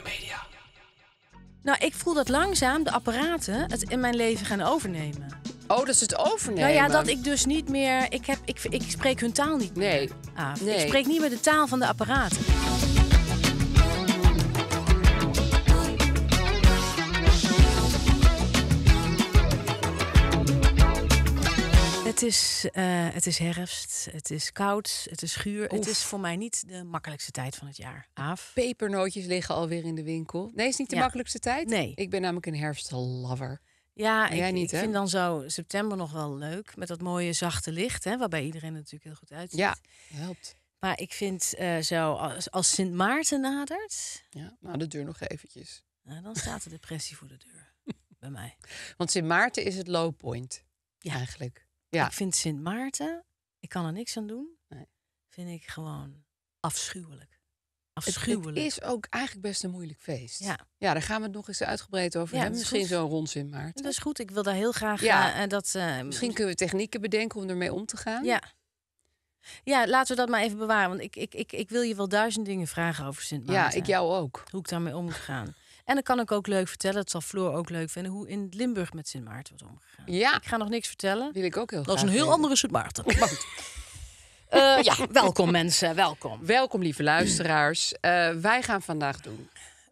Media. Nou, ik voel dat langzaam de apparaten het in mijn leven gaan overnemen. Oh, dat ze het overnemen? Nou ja, dat ik dus niet meer... Ik, heb, ik, ik spreek hun taal niet meer. Ah, nee. Ik spreek niet meer de taal van de apparaten. Het is, eh, het is herfst, het is koud, het is schuur. Het is voor mij niet de makkelijkste tijd van het jaar. Aaf. Pepernootjes liggen alweer in de winkel. Nee, is niet de makkelijkste tijd. Nee. Ik ben namelijk een herfstlover. Ja, ik, jij niet, ik vind dan zo september nog wel leuk. Met dat mooie zachte licht, hè, waarbij iedereen natuurlijk heel goed uitziet. Ja, helpt. Maar ik vind uh, zo, als, als Sint Maarten nadert... Ja, nou, deur nog eventjes. Nou, dan staat de depressie voor de deur. Bij mij. Want Sint Maarten is het low point. Ja. Eigenlijk. Ja. Ik vind Sint Maarten, ik kan er niks aan doen, nee. vind ik gewoon afschuwelijk. Afschuwelijk. Het, is ook eigenlijk best een moeilijk feest. Ja. ja, daar gaan we het nog eens uitgebreid over hebben. Misschien zo rond Sint Maarten. Dat is goed, ik wil daar heel graag ja. Eh, eh, dat. Eh, Misschien kunnen we technieken bedenken om ermee om te gaan. Ja. Ja, laten we dat maar even bewaren. Want ik, ik, ik, ik wil je wel duizend dingen vragen over Sint Maarten. Ja, ik jou ook. Hoe ik daarmee om moet gaan. En dan kan ik ook leuk vertellen, het zal Floor ook leuk vinden, hoe in Limburg met Sint Maarten wordt omgegaan. Ja. Ik ga nog niks vertellen. Wil ik ook heel dat graag. Dat is een heel andere Sint Maarten. Maar goed. Eh, ja, welkom mensen, welkom. Welkom lieve luisteraars. Eh, wij gaan vandaag doen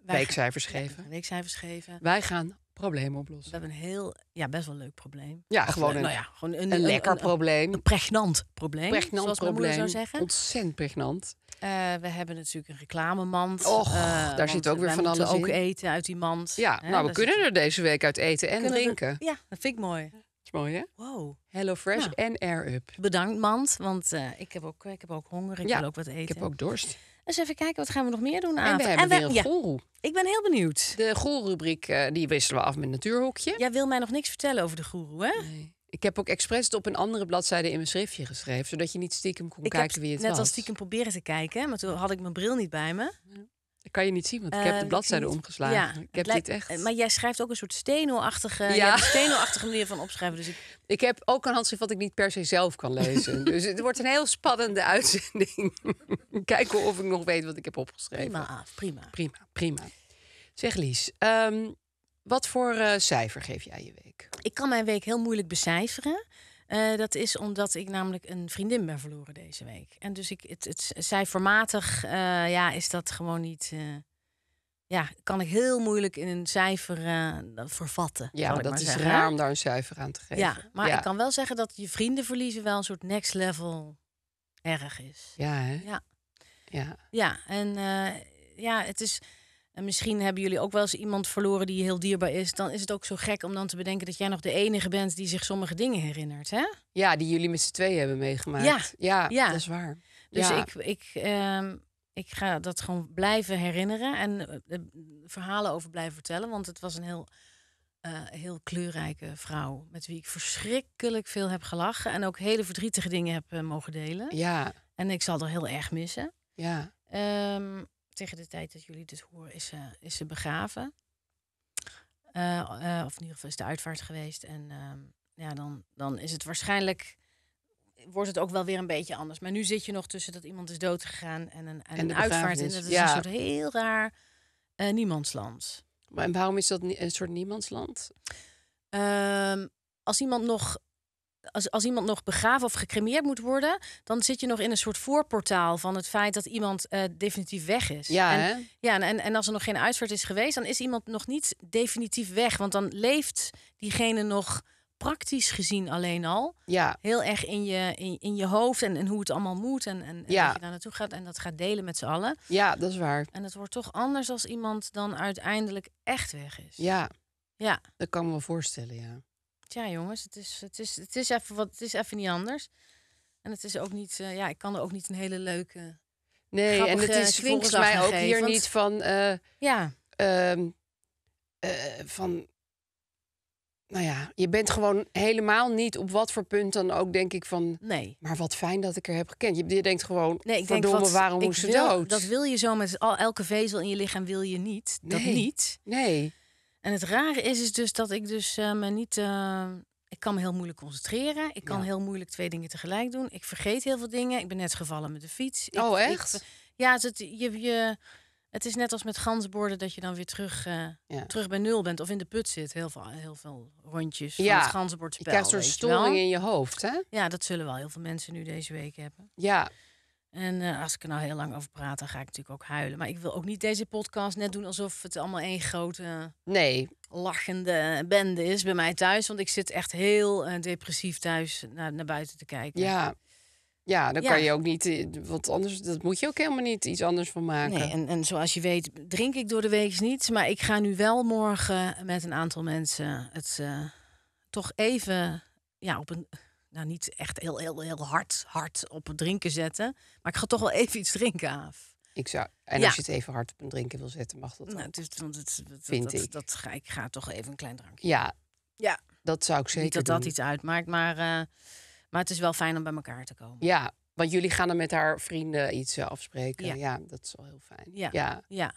weekcijfers geven. weekcijfers geven. Wij gaan problemen oplossen. We hebben een heel, ja, best wel leuk probleem. Ja, gewoon eh, een, nou ja, gewoon een, lekker probleem. Een pregnant probleem, pregnant probleem. zeggen. Ontzettend pregnant. Eh, we hebben natuurlijk een reclamemand. Och, eh, daar zit ook weer van alles in. ook eten uit die mand. Ja, nou, we kunnen er deze week uit eten en drinken. ja, dat vind ik mooi. Dat is mooi, hè? Wow. Hello Fresh nou. en Air Up. Bedankt, Mand, want eh, ik, heb ook, ik heb ook honger. Ik wil ook wat eten. Ik heb ook dorst. Eens even kijken, wat gaan we nog meer doen aan? En we hebben weer een goeroe. Ik ben heel benieuwd. De goeroe-rubriek, die wisselen we af met natuurhoekje. Jij wil mij nog niks vertellen over de goeroe, hè? Nee. Ik heb ook expres het op een andere bladzijde in mijn schriftje geschreven, zodat je niet stiekem kon kijken wie het net was. Net als stiekem proberen te kijken, maar toen had ik mijn bril niet bij me. Dat kan je niet zien, want ik heb de ehm, bladzijde omgeslagen. ik heb dit echt. Maar jij schrijft ook een soort stenoachtige, ja. manier van opschrijven. Dus ik... ik heb ook een handschrift wat ik niet per se zelf kan lezen. dus het wordt een heel spannende uitzending. Kijken of ik nog weet wat ik heb opgeschreven. Prima, prima. Prima, prima. Zeg Lies, ehm, wat voor eh, cijfer geef jij je week? Ik kan mijn week heel moeilijk becijferen. Eh, dat is omdat ik namelijk een vriendin ben verloren deze week. En dus ik, het, het, cijfermatig uh, ja, is dat gewoon niet. Eh, ja, kan ik heel moeilijk in een cijfer vervatten. Ja, dat is raar om daar een cijfer aan te geven. Ja, maar ik kan wel zeggen dat je vrienden verliezen wel een soort next level erg is. Ja, hè? Ja. Ja, ja en ja, het is en misschien hebben jullie ook wel eens iemand verloren die heel dierbaar is. Dan is het ook zo gek om dan te bedenken dat jij nog de enige bent die zich sommige dingen herinnert. Hè? Ja, die jullie met z'n twee hebben meegemaakt. Ja, ja, dat is waar. Dus ik, ik, ehm, ik ga dat gewoon blijven herinneren en eh, eh, verhalen over blijven vertellen. Want het was een heel, eh, heel kleurrijke vrouw met wie ik verschrikkelijk veel heb gelachen. En ook hele verdrietige dingen heb mogen delen. Ja. En ik zal er heel erg missen. Ja. Ehm, tegen de tijd dat jullie dit horen, is ze, eh, is ze begraven. Uh, uh, of in ieder geval is de uitvaart geweest. En ehm, ja, dan, dan is het waarschijnlijk. Wordt het ook wel weer een beetje anders. Maar nu zit je nog tussen dat iemand is doodgegaan en een, en, en een uitvaart. En dat is een soort heel raar niemandsland. Maar en waarom is dat een soort niemandsland? Ehm, als iemand nog als, als iemand nog begraven of gecremeerd moet worden, dan zit je nog in een soort voorportaal van het feit dat iemand eh, definitief weg is. Ja, en, ja en, en als er nog geen uitvaart is geweest, dan is iemand nog niet definitief weg. Want dan leeft diegene nog praktisch gezien alleen al. Ja. Heel erg in je, in, in je hoofd en, en hoe het allemaal moet. En, en, ja. dat je daar naartoe gaat en dat gaat delen met z'n allen. Ja, dat is waar. En het wordt toch anders als iemand dan uiteindelijk echt weg is. Ja. Ja. Dat kan me wel voorstellen, ja tja jongens, het is, het is, het is, even, wat, het is even niet anders. En het is ook niet, eh, ja, ik kan er ook niet een hele leuke. Nee, en het is volgens mij ook hier niet van. Eh, ja. Ehm, eh, van. Nou ja, je bent gewoon helemaal niet op wat voor punt dan ook, denk ik van. Nee. Maar wat fijn dat ik er heb gekend. Je, je denkt gewoon. Nee, ik denk wat, waarom moest ze dood? Dat wil je zo met al, elke vezel in je lichaam wil je niet. Dat niet. Nee. En het rare is, is dus dat ik dus eh, me niet. Eh, ik kan me heel moeilijk concentreren. Ik kan heel moeilijk twee dingen tegelijk doen. Ik vergeet heel veel dingen. Ik ben net gevallen met de fiets. Oh, echt? ja, het, je, je, het is net als met gansborden dat je dan weer terug, eh, terug bij nul bent of in de put zit. Heel veel, heel veel rondjes ja. van het gansbordspel. Je krijgt een soort storing in je hoofd, hè? Ja, dat zullen wel heel veel mensen nu deze week hebben. Ja. En eh, als ik er nou heel lang over praat, dan ga ik natuurlijk ook huilen. Maar ik wil ook niet deze podcast net doen alsof het allemaal één grote nee. lachende bende is bij mij thuis. Want ik zit echt heel eh, depressief thuis naar, naar buiten te kijken. Ja, ja, dan kan je ook niet eh, want anders. Dat moet je ook helemaal niet iets anders van maken. Nee, en, en zoals je weet, drink ik door de week niets. Maar ik ga nu wel morgen met een aantal mensen het toch even ja, op een nou, niet echt heel, heel, heel hard, hard op het drinken zetten. Maar ik ga toch wel even iets drinken, af. Ik zou, en als je het even hard op een drinken wil zetten, mag dat. Nou, het is, want het, dat, vind dat, ik. Dat, ga, ik ga toch even een klein drankje. Ja, ja. dat zou ik zeker. Niet dat dat iets uitmaakt, maar, eh, maar het is wel fijn om bij elkaar te komen. Ja, want jullie gaan dan met haar vrienden iets eh, afspreken. Ja. dat is wel heel fijn. Ja. ja. ja.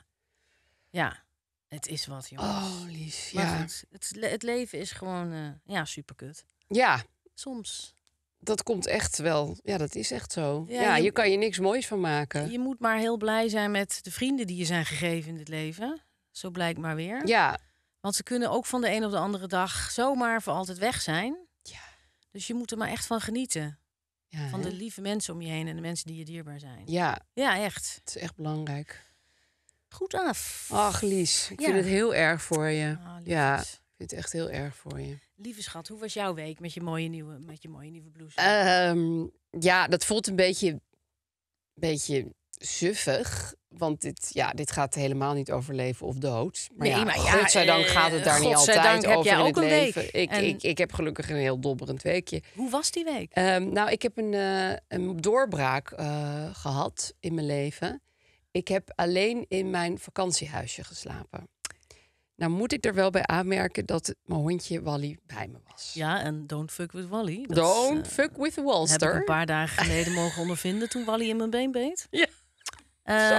ja. Het is wat, jongens. Oh, Lies. Ja. het, het, leven is gewoon uh, ja, superkut. Ja, soms. Dat komt echt wel. Ja, dat is echt zo. Ja, je, kan je niks moois van maken. Je moet maar heel blij zijn met de vrienden die je zijn gegeven in het leven. Zo blijkt maar weer. Ja. Want ze kunnen ook van de een op de andere dag zomaar voor altijd weg zijn. Ja. Dus je moet er maar echt van genieten. Ja, van de lieve mensen om je heen en de mensen die je dierbaar zijn. Ja. Ja, echt. Het is echt belangrijk. Goed af. Ach, Lies. Ik vind het heel erg voor je. Ah, ja het echt heel erg voor je. Lieve schat, hoe was jouw week met je mooie nieuwe, met je mooie nieuwe blouse? Ehm, ja, dat voelt een beetje, beetje suffig. Want dit, ja, dit gaat helemaal niet over leven of dood. Maar nee, ja, maar ja, godzijdank eh, gaat het daar niet altijd over in het leven. Ik, ik, ik heb gelukkig een heel dobberend weekje. Hoe was die week? Um, nou, ik heb een, eh, een doorbraak eh, gehad in mijn leven. Ik heb alleen in mijn vakantiehuisje geslapen. Nou moet ik er wel bij aanmerken dat mijn hondje Wally bij me was. Ja, en don't fuck with Wally. don't eh, fuck with Walster. Heb ik een paar dagen geleden mogen ondervinden toen Wally in mijn been beet. Ja.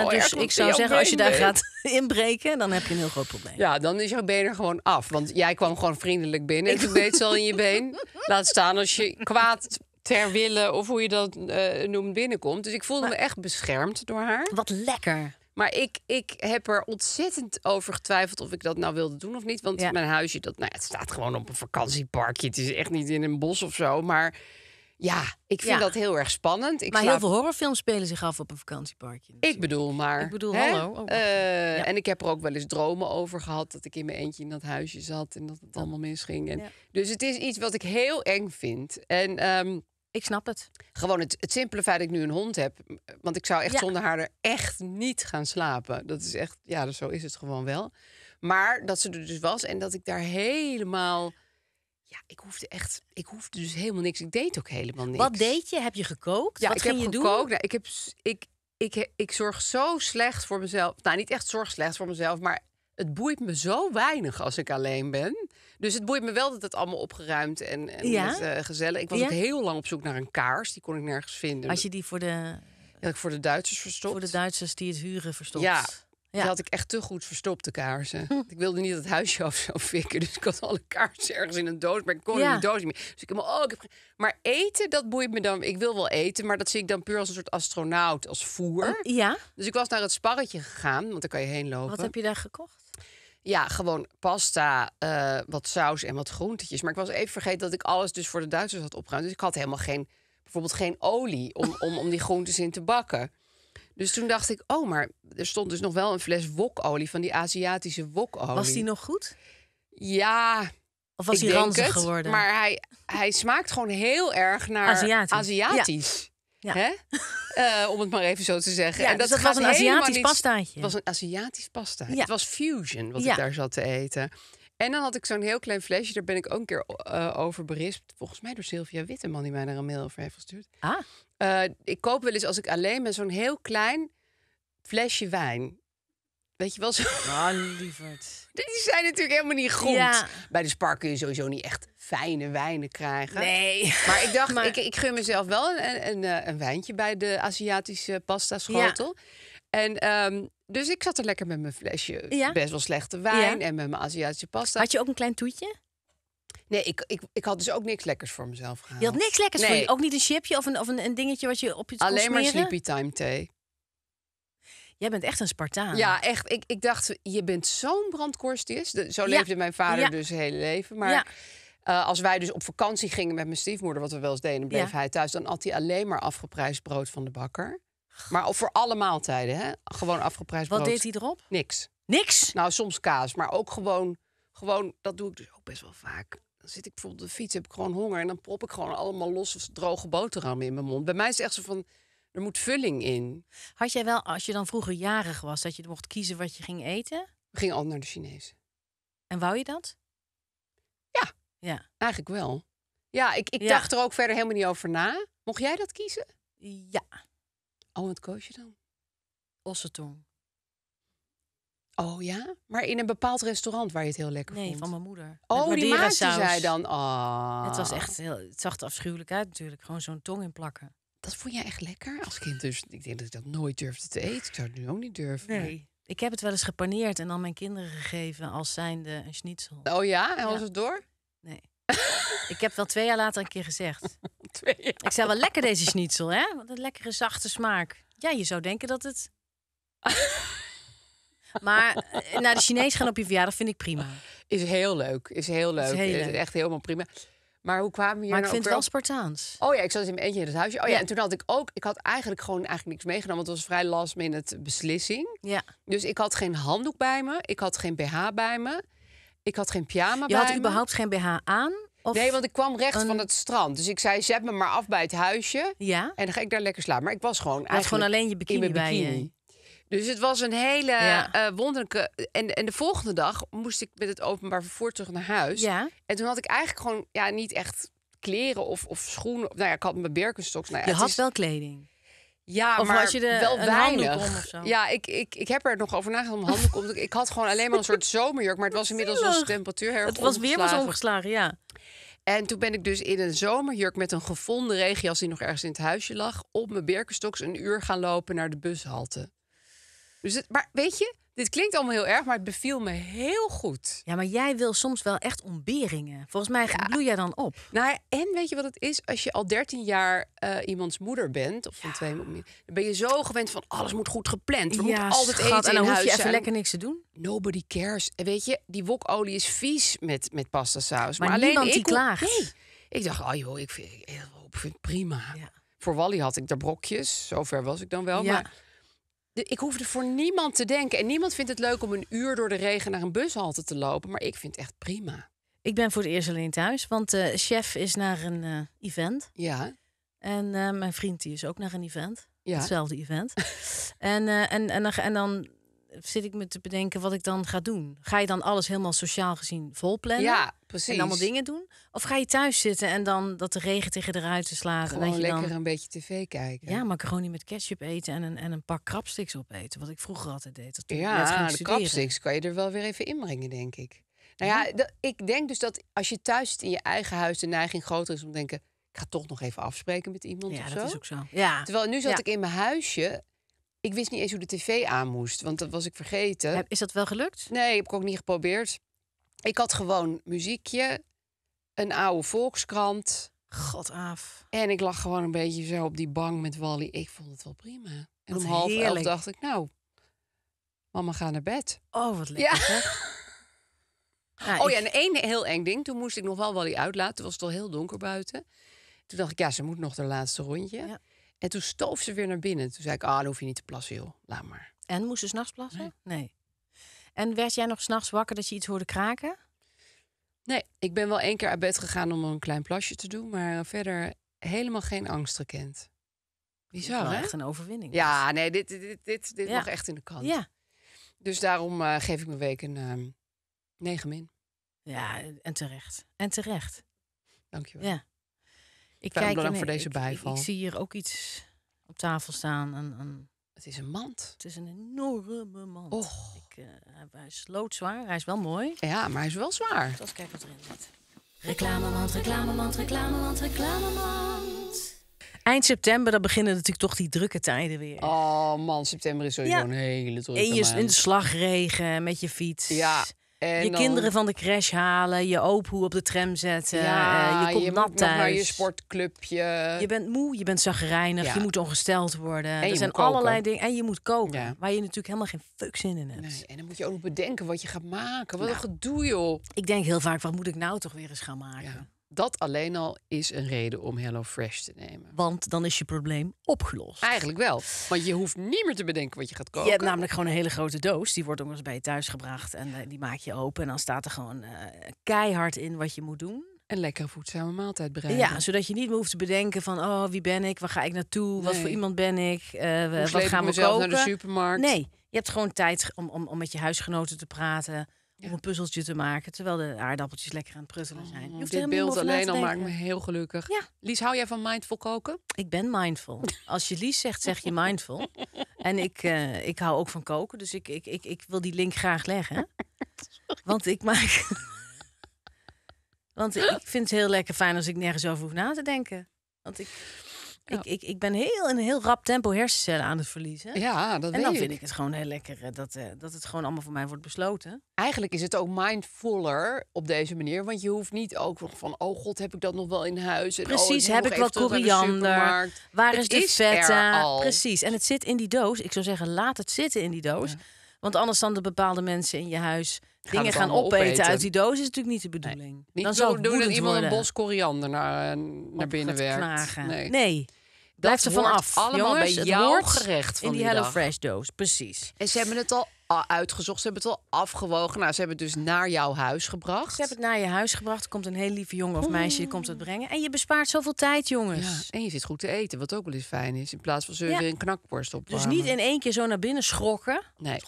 Eh, dus ik zou zeggen, als je daar gaat inbreken, dan heb je een heel groot probleem. Ja, dan is jouw been er gewoon af. Want jij kwam gewoon vriendelijk binnen en toen beet ze al in je been. Laat staan als je kwaad ter wille, of hoe je dat eh, noemt, binnenkomt. Dus ik voelde me echt beschermd door haar. Wat lekker. Maar ik, ik heb er ontzettend over getwijfeld of ik dat nou wilde doen of niet. Want mijn huisje, dat, nou, het staat gewoon op een vakantieparkje. Het is echt niet in een bos of zo. Maar ja, ik vind dat heel erg spannend. Ik maar heel veel horrorfilms spelen zich af op een vakantieparkje. Ik bedoel maar. Ik bedoel, hè? hallo. Oh, eh, en ik heb er ook wel eens dromen over gehad. Dat ik in mijn eentje in dat huisje zat en dat het allemaal misging. Dus het is iets wat ik heel eng vind. En... Ehm, ik snap het. Gewoon het, het simpele feit dat ik nu een hond heb. Want ik zou echt zonder haar er echt niet gaan slapen. Dat is echt, ja, dus zo is het gewoon wel. Maar dat ze er dus was en dat ik daar helemaal. Ja, ik hoefde echt. Ik hoefde dus helemaal niks. Ik deed ook helemaal niks. Wat deed je? Heb je gekookt? Ja, Wat ik ging je Doen? Nou, ik, heb, ik, ik, ik, ik zorg zo slecht voor mezelf. Nou, niet echt zorg slecht voor mezelf, maar het boeit me zo weinig als ik alleen ben. Dus het boeit me wel dat het allemaal opgeruimd en, en ja? Eh, gezellig. Ik was ook heel lang op zoek naar een kaars. Die kon ik nergens vinden. Als je die voor de... Had voor de Duitsers verstopt. Voor de Duitsers die het huren verstopt. Ja, Dat had ik echt te goed verstopt de kaarsen. Hm. Ik wilde niet dat het huisje af zou fikken. Dus ik had alle kaarsen ergens in een doos. Maar ik kon ja. die doos niet meer. Dus ik, oh, ik Maar eten, dat boeit me dan. Ik wil wel eten, maar dat zie ik dan puur als een soort astronaut. Als voer. ja. Dus ik was naar het sparretje gegaan. Want daar kan je heen lopen. Wat heb je daar gekocht? Ja, gewoon pasta, eh, wat saus en wat groentetjes. Maar ik was even vergeten dat ik alles dus voor de Duitsers had opgeruimd. Dus ik had helemaal geen, bijvoorbeeld geen olie om, om, om die groentes in te bakken. Dus toen dacht ik, oh, maar er stond dus nog wel een fles wokolie van die Aziatische wokolie. Was die nog goed? Ja. Of was hij ranzig geworden? Maar hij, hij smaakt gewoon heel erg naar Aziatisch. Aziatisch. Ja. Ja. Hè? Eh, om het maar even zo te zeggen. Ja, en dus dat, was een Aziatisch pastaatje. Het was een Aziatisch pastaatje. Het was fusion wat ik daar zat te eten. En dan had ik zo'n heel klein flesje, daar ben ik ook een keer eh, over berispt. Volgens mij door Sylvia Witteman, die mij daar een mail over heeft gestuurd. Ah. Eh, ik koop wel eens als ik alleen ben, zo'n heel klein flesje wijn. Weet je wel zo? Ah, lieverd. Die zijn natuurlijk helemaal niet goed. Ja. Bij de Spar kun je sowieso niet echt fijne wijnen krijgen. Nee. Maar ik dacht, Ik, ik gun mezelf wel een, een, eh, een wijntje bij de Aziatische pasta schotel. Ja. En ehm, dus ik zat er lekker met mijn flesje best wel slechte wijn en met mijn Aziatische pasta. Had je ook een klein toetje? Nee, ik, ik, ik had dus ook niks lekkers voor mezelf gehaald. Je had niks lekkers voor je? Ook niet een chipje of een, of een, een dingetje wat je op je Alleen maar sleepy time thee. Jij bent echt een Spartaan. Ja, echt. Ik, ik dacht, je bent zo'n brandkorstjes. Zo leefde mijn vader dus het hele leven. Maar ja. Eh, als wij dus op vakantie gingen met mijn stiefmoeder, wat we wel eens deden, bleef hij thuis. Dan at hij alleen maar afgeprijsd brood van de bakker. Maar voor alle maaltijden, hè? Gewoon afgeprijsd brood. Wat deed hij erop? Niks. Niks? Nou, soms kaas, maar ook gewoon, gewoon dat doe ik dus ook best wel vaak. Dan zit ik bijvoorbeeld de fiets, heb ik gewoon honger en dan prop ik gewoon allemaal losse droge boterhammen in mijn mond. Bij mij is het echt zo van, er moet vulling in. Had jij wel, als je dan vroeger jarig was, dat je mocht kiezen wat je ging eten? We ging altijd naar de Chinezen. En wou je dat? Ja, ja. eigenlijk wel. Ja, ik, ik dacht er ook verder helemaal niet over na. Mocht jij dat kiezen? Ja. Oh, wat koos je dan? Ossetong. Oh ja? Maar in een bepaald restaurant waar je het heel lekker vond? Nee, van mijn moeder. Oh, die maakte zij dan? Ah. Het was echt heel... Het zag er afschuwelijk uit natuurlijk. Gewoon zo'n tong in plakken. Dat vond jij echt lekker als kind. Dus ik denk dat ik dat nooit durfde te eten. Ik zou het nu ook niet durven. Nee. Ik heb het wel eens gepaneerd en dan mijn kinderen gegeven als zijnde een schnitzel. Oh ja? En was het door? Nee. ik heb wel twee jaar later een keer gezegd. twee jaar. Ik zei wel lekker deze schnitzel, hè? Wat een lekkere zachte smaak. Ja, je zou denken dat het... maar eh, naar de Chinees gaan op je verjaardag vind ik prima. Is heel leuk. Is heel leuk. Is, heel leuk. is echt helemaal prima. Maar hoe kwamen we hier Maar ik nou vind het wel Spartaans. Oh ja, ik zat in mijn eentje in het huisje. Oh ja, en toen had ik ook... Ik had eigenlijk gewoon eigenlijk niks meegenomen. Want het was vrij last minute beslissing. Ja. Dus ik had geen handdoek bij me. Ik had geen BH bij me. Ik had geen pyjama je bij me. Je had überhaupt geen BH aan? Of nee, want ik kwam recht van het strand. Dus ik zei, zet me maar af bij het huisje. Ja. En dan ga ik daar lekker slapen. Maar ik was gewoon eigenlijk... gewoon alleen je bikini, bikini. bij je. Dus het was een hele eh, wonderlijke. En, en de volgende dag moest ik met het openbaar vervoer terug naar huis. En toen had ik eigenlijk gewoon ja, niet echt kleren of, of schoenen. Nou ja, ik had mijn Birkenstocks. Nou ja, je had wel kleding. Ja, maar je wel weinig. Ja, ik, ik, ik heb er nog over nagedacht om handen om. ik had gewoon alleen maar een soort zomerjurk, maar het was inmiddels als de temperatuur Het was weer was ja. En toen ben ik dus in een zomerjurk met een gevonden regenjas die nog ergens in het huisje lag, op mijn Birkenstocks een uur gaan lopen naar de bushalte. Dus het, maar weet je, dit klinkt allemaal heel erg, maar het beviel me heel goed. Ja, maar jij wil soms wel echt ontberingen. Volgens mij ja. jij dan op. Nou, en weet je wat het is? Als je al 13 jaar eh, iemands moeder bent, of van twee, dan ben je zo gewend van alles moet goed gepland. We ja, moet altijd eten en dan hoef je even lekker niks te doen. Nobody cares. En weet je, die wokolie is vies met, met pasta saus. Maar, alleen die klaagt. Ik dacht, oh joh, ik vind, ik vind prima. Voor Wally had ik daar brokjes. Zover was ik dan wel. Maar ik hoefde voor niemand te denken. En niemand vindt het leuk om een uur door de regen naar een bushalte te lopen. Maar ik vind het echt prima. Ik ben voor het eerst alleen thuis, want uh, chef is naar een eh, event. Ja. En eh, mijn vriend die is ook naar een event. Hetzelfde event. en, en, en, en dan zit ik me te bedenken wat ik dan ga doen. Ga je dan alles helemaal sociaal gezien volplannen? Ja, precies. En allemaal dingen doen? Of ga je thuis zitten en dan dat de regen tegen de ruiten slaat? Gewoon en dat je lekker een beetje tv kijken. Ja, macaroni met ketchup eten en een, en een pak krapsticks opeten. Wat ik vroeger altijd deed. Dat ja, de krapsticks kan je er wel weer even inbrengen, denk ik. Nou ja, ik denk dus dat als je thuis in je eigen huis... de neiging groter is om te denken... ik ga toch nog even afspreken met iemand Ja, dat is ook zo. Ja. Terwijl nu zat ik in mijn huisje... Ik wist niet eens hoe de tv aan moest, want dat was ik vergeten. Is dat wel gelukt? Nee, heb ik ook niet geprobeerd. Ik had gewoon muziekje, een oude volkskrant. God En ik lag gewoon een beetje zo op die bank met Wally. Ik vond het wel prima. En om half heerlijk. elf dacht ik, nou, mama ga naar bed. Oh, wat lekker. Ja. Nou, oh ja, en één heel eng ding. Toen moest ik nog wel Wally uitlaten. Het was toch al heel donker buiten. Toen dacht ik, ja, ze moet nog de laatste rondje. Ja. En toen stoof ze weer naar binnen. Toen zei ik, ah, dan hoef je niet te plassen, joh. Laat maar. En moest ze s'nachts plassen? Nee. En werd jij nog s'nachts wakker dat je iets hoorde kraken? Nee, ik ben wel één keer uit bed gegaan om een klein plasje te doen. Maar verder helemaal geen angst gekend. Bizar, hè? echt een overwinning. Ja, nee, dit, dit, dit, dit mag echt in de kant. Ja. Dus daarom eh, geef ik me week een uh, ehm, 9 min. Ja, en terecht. En terecht. Dankjewel. Ja. Ik kijk bedankt voor deze bijval. Ik, zie hier ook iets op tafel staan. Een, een, het is een mand. Het is een enorme mand. Och. Ik, eh, hij is loodzwaar. Hij is wel mooi. Ja, maar hij is wel zwaar. is kijk wat erin zit. reclame reclamemand, reclame reclamemand. Eind september, dan beginnen natuurlijk toch die drukke tijden weer. Oh man, september is sowieso een hele drukke en je, In de slagregen, met je fiets. Ja, je kinderen van de crash halen, je ophoe op de tram zetten, eh, je komt je nat naar je sportclubje. Je bent moe, je bent zagrijnig, je moet ongesteld worden. En er zijn allerlei dingen. En je moet koken, waar je natuurlijk helemaal geen fuck zin in hebt. Nee, en dan moet je ook bedenken wat je gaat maken. Wat nou, een gedoe, Ik denk heel vaak, wat moet ik nou toch weer eens gaan maken? Dat alleen al is een reden om HelloFresh te nemen. Want dan is je probleem opgelost. Eigenlijk wel. Want je hoeft niet meer te bedenken wat je gaat koken. Je hebt namelijk gewoon een hele grote doos. Die wordt ook eens bij je thuis gebracht. En eh, die maak je open. En dan staat er gewoon eh, keihard in wat je moet doen. Een lekkere voedzame maaltijd bereiden. Ja, zodat je niet meer hoeft te bedenken van... oh, wie ben ik? Waar ga ik naartoe? Wat voor iemand ben ik? Uh, wat gaan we kopen? naar Nee, je hebt gewoon tijd om, om, om met je huisgenoten te praten om een puzzeltje te maken, terwijl de aardappeltjes lekker aan het pruttelen zijn. Je oh, hoeft Dit beeld alleen al maakt me heel gelukkig. Lies, hou jij van mindful koken? Ik ben mindful. Als je Lies zegt, zeg je mindful. En ik, eh, ik hou ook van koken, dus ik, ik, ik, ik wil die link graag leggen. Want ik maak... Want ik vind het heel lekker fijn als ik nergens over hoef na te denken. Want ik ik, ik, ik ben heel in een heel rap tempo hersencellen aan het verliezen. Ja, dat En dan vind ik het gewoon heel lekker eh, dat, eh, dat het gewoon allemaal voor mij wordt besloten. Eigenlijk is het ook mindfuller op deze manier. Want je hoeft niet ook van, oh god, heb ik dat nog wel in huis? En oh, Precies, heb ik wel koriander? Waar is de is feta? Precies, en het zit in die doos. Ik zou zeggen, laat het zitten in die doos. Want anders dan de bepaalde mensen in je huis dingen gaan opeten, uit die doos is natuurlijk niet de bedoeling. dan zou doen dat iemand een bos koriander naar, eh, naar binnen werkt. Nee. nee. ze vanaf. Allemaal bij jouw gerecht van in die, die Hello Fresh doos, precies. En ze hebben het al uitgezocht. Ze hebben het al afgewogen. Nou, ze hebben het dus naar jouw huis gebracht. Ze hebben het naar je huis gebracht. Er komt een heel lieve jongen of meisje die komt het brengen. En je bespaart zoveel tijd, jongens. Ja, en je zit goed te eten, wat ook wel eens fijn is. In plaats van ze ja. een knakborst op. Dus niet in één keer zo naar binnen schrokken. Nee.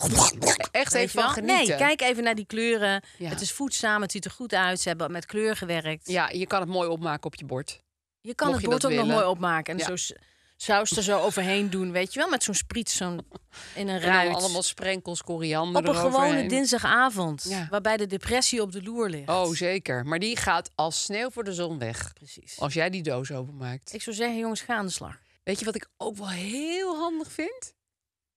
Echt even van genieten. Nee, kijk even naar die kleuren. Het is voedzaam, het ziet er goed uit. Ze hebben met kleur gewerkt. Ja, je kan het mooi opmaken op je bord. Je kan het bord ook nog mooi opmaken. En zo saus er zo overheen doen, weet je wel, met zo'n spriet zo'n in een ruit. allemaal sprenkels koriander Op een gewone dinsdagavond, waarbij de depressie op de loer ligt. Oh, zeker. Maar die gaat als sneeuw voor de zon weg. Precies. Als jij die doos openmaakt. Ik zou zeggen, jongens, ga aan de slag. Weet je wat ik ook wel heel handig vind?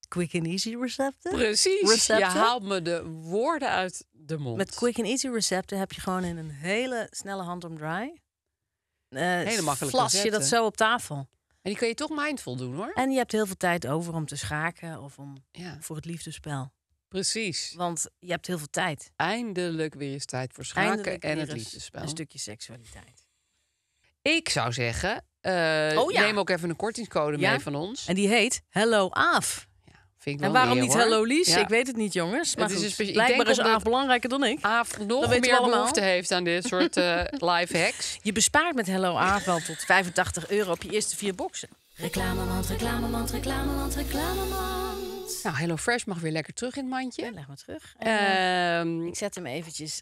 Quick and easy recepten? Precies. Je haalt me de woorden uit de mond. Met quick and easy recepten heb je gewoon in een hele snelle hand omdraai. Uh, eh, Hele makkelijk. Flas je dat zo op tafel die kun je toch mindful doen hoor. En je hebt heel veel tijd over om te schaken of om ja. voor het liefdespel. Precies. Want je hebt heel veel tijd. Eindelijk weer eens tijd voor schaken en het liefdespel. Een stukje seksualiteit. Ik zou zeggen, uh, neem ook even een kortingscode mee van ons. En die heet Hello Af. Vind en waarom niet Hello Lies? Ik weet het niet, jongens. Maar het is dus, blijkbaar is Aaf belangrijker dan ik. Aaf nog meer behoefte heeft aan dit soort eh, live hacks. Je bespaart met Hello Aaf wel tot 85 euro op je eerste vier boxen. Reclamemand, reclamemand, reclamemand, reclamemand. Nou, Hello Fresh mag weer lekker terug in het mandje. Ja, leg maar terug. Eh, ehm, ik zet hem eventjes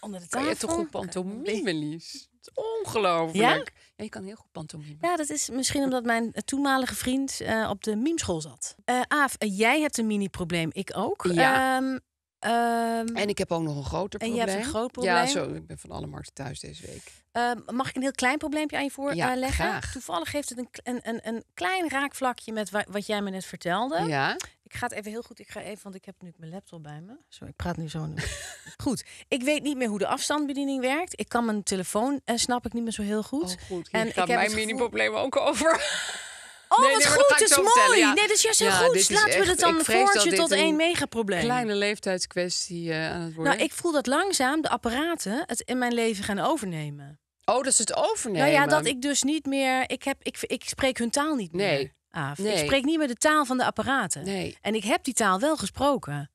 onder de tafel. Kan je toch goed pantomime, Lies? ongelooflijk. Ja? je kan heel goed pantomime. Ja, dat is misschien omdat mijn eh, toenmalige vriend eh, op de miemschool zat. Uh, Aaf, jij hebt een mini-probleem, ik ook. Ja. Ehm, ehm, en ik heb ook nog een groter probleem. En je hebt een groot probleem. Ja, zo, ik ben van alle markten thuis deze week. Ehm, mag ik een heel klein probleempje aan je voorleggen? Ja, Toevallig heeft het een, een, een, klein raakvlakje met wat jij me net vertelde. Ja. Ik ga het even heel goed. Ik ga even, want ik heb nu mijn laptop bij me. Zo, ik praat nu zo. goed. Ik weet niet meer hoe de afstandsbediening werkt. Ik kan mijn telefoon, en eh, snap ik niet meer zo heel goed. Oh, goed. en ik heb mijn mini-probleem ook over. Oh, wat goed, is mooi. Nee, dat is juist heel goed. Laten we het dan voortje tot één probleem. Kleine leeftijdskwestie eh, aan het worden. Nou, ik voel dat langzaam de apparaten het in mijn leven gaan overnemen. Oh, dat is het overnemen. Nou ja, dat ik dus niet meer. Ik, heb, ik, ik spreek hun taal niet meer. Nee af. Ik spreek niet meer de taal van de apparaten. Nee. En ik heb die taal wel gesproken.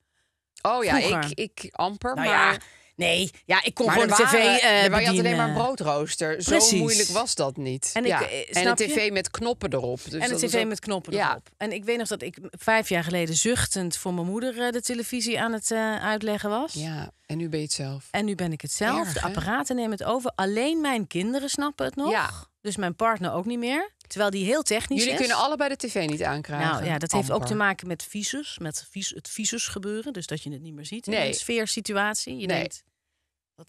Oh ja, ik, ik amper, nou maar... Nee, ja, ik kon gewoon de tv je had eh, alleen maar een broodrooster. Zo Precies. moeilijk was dat niet. En, ja. Eh, en een tv met knoppen erop. Dus en een tv met knoppen erop. En ik weet nog dat ik vijf jaar geleden zuchtend voor mijn moeder eh, de televisie aan het uitleggen was. Ja, en nu ben je het zelf. En nu ben ik het zelf. de apparaten nemen het over. Alleen mijn kinderen snappen het nog. Ja. Dus mijn partner ook niet meer. Terwijl die heel technisch is. Jullie kunnen allebei de tv niet aankrijgen. Nou ja, dat heeft ook te maken met visus. Met vies, het visus gebeuren. Dus dat je het niet meer ziet in nee. een sfeersituatie. Je nee.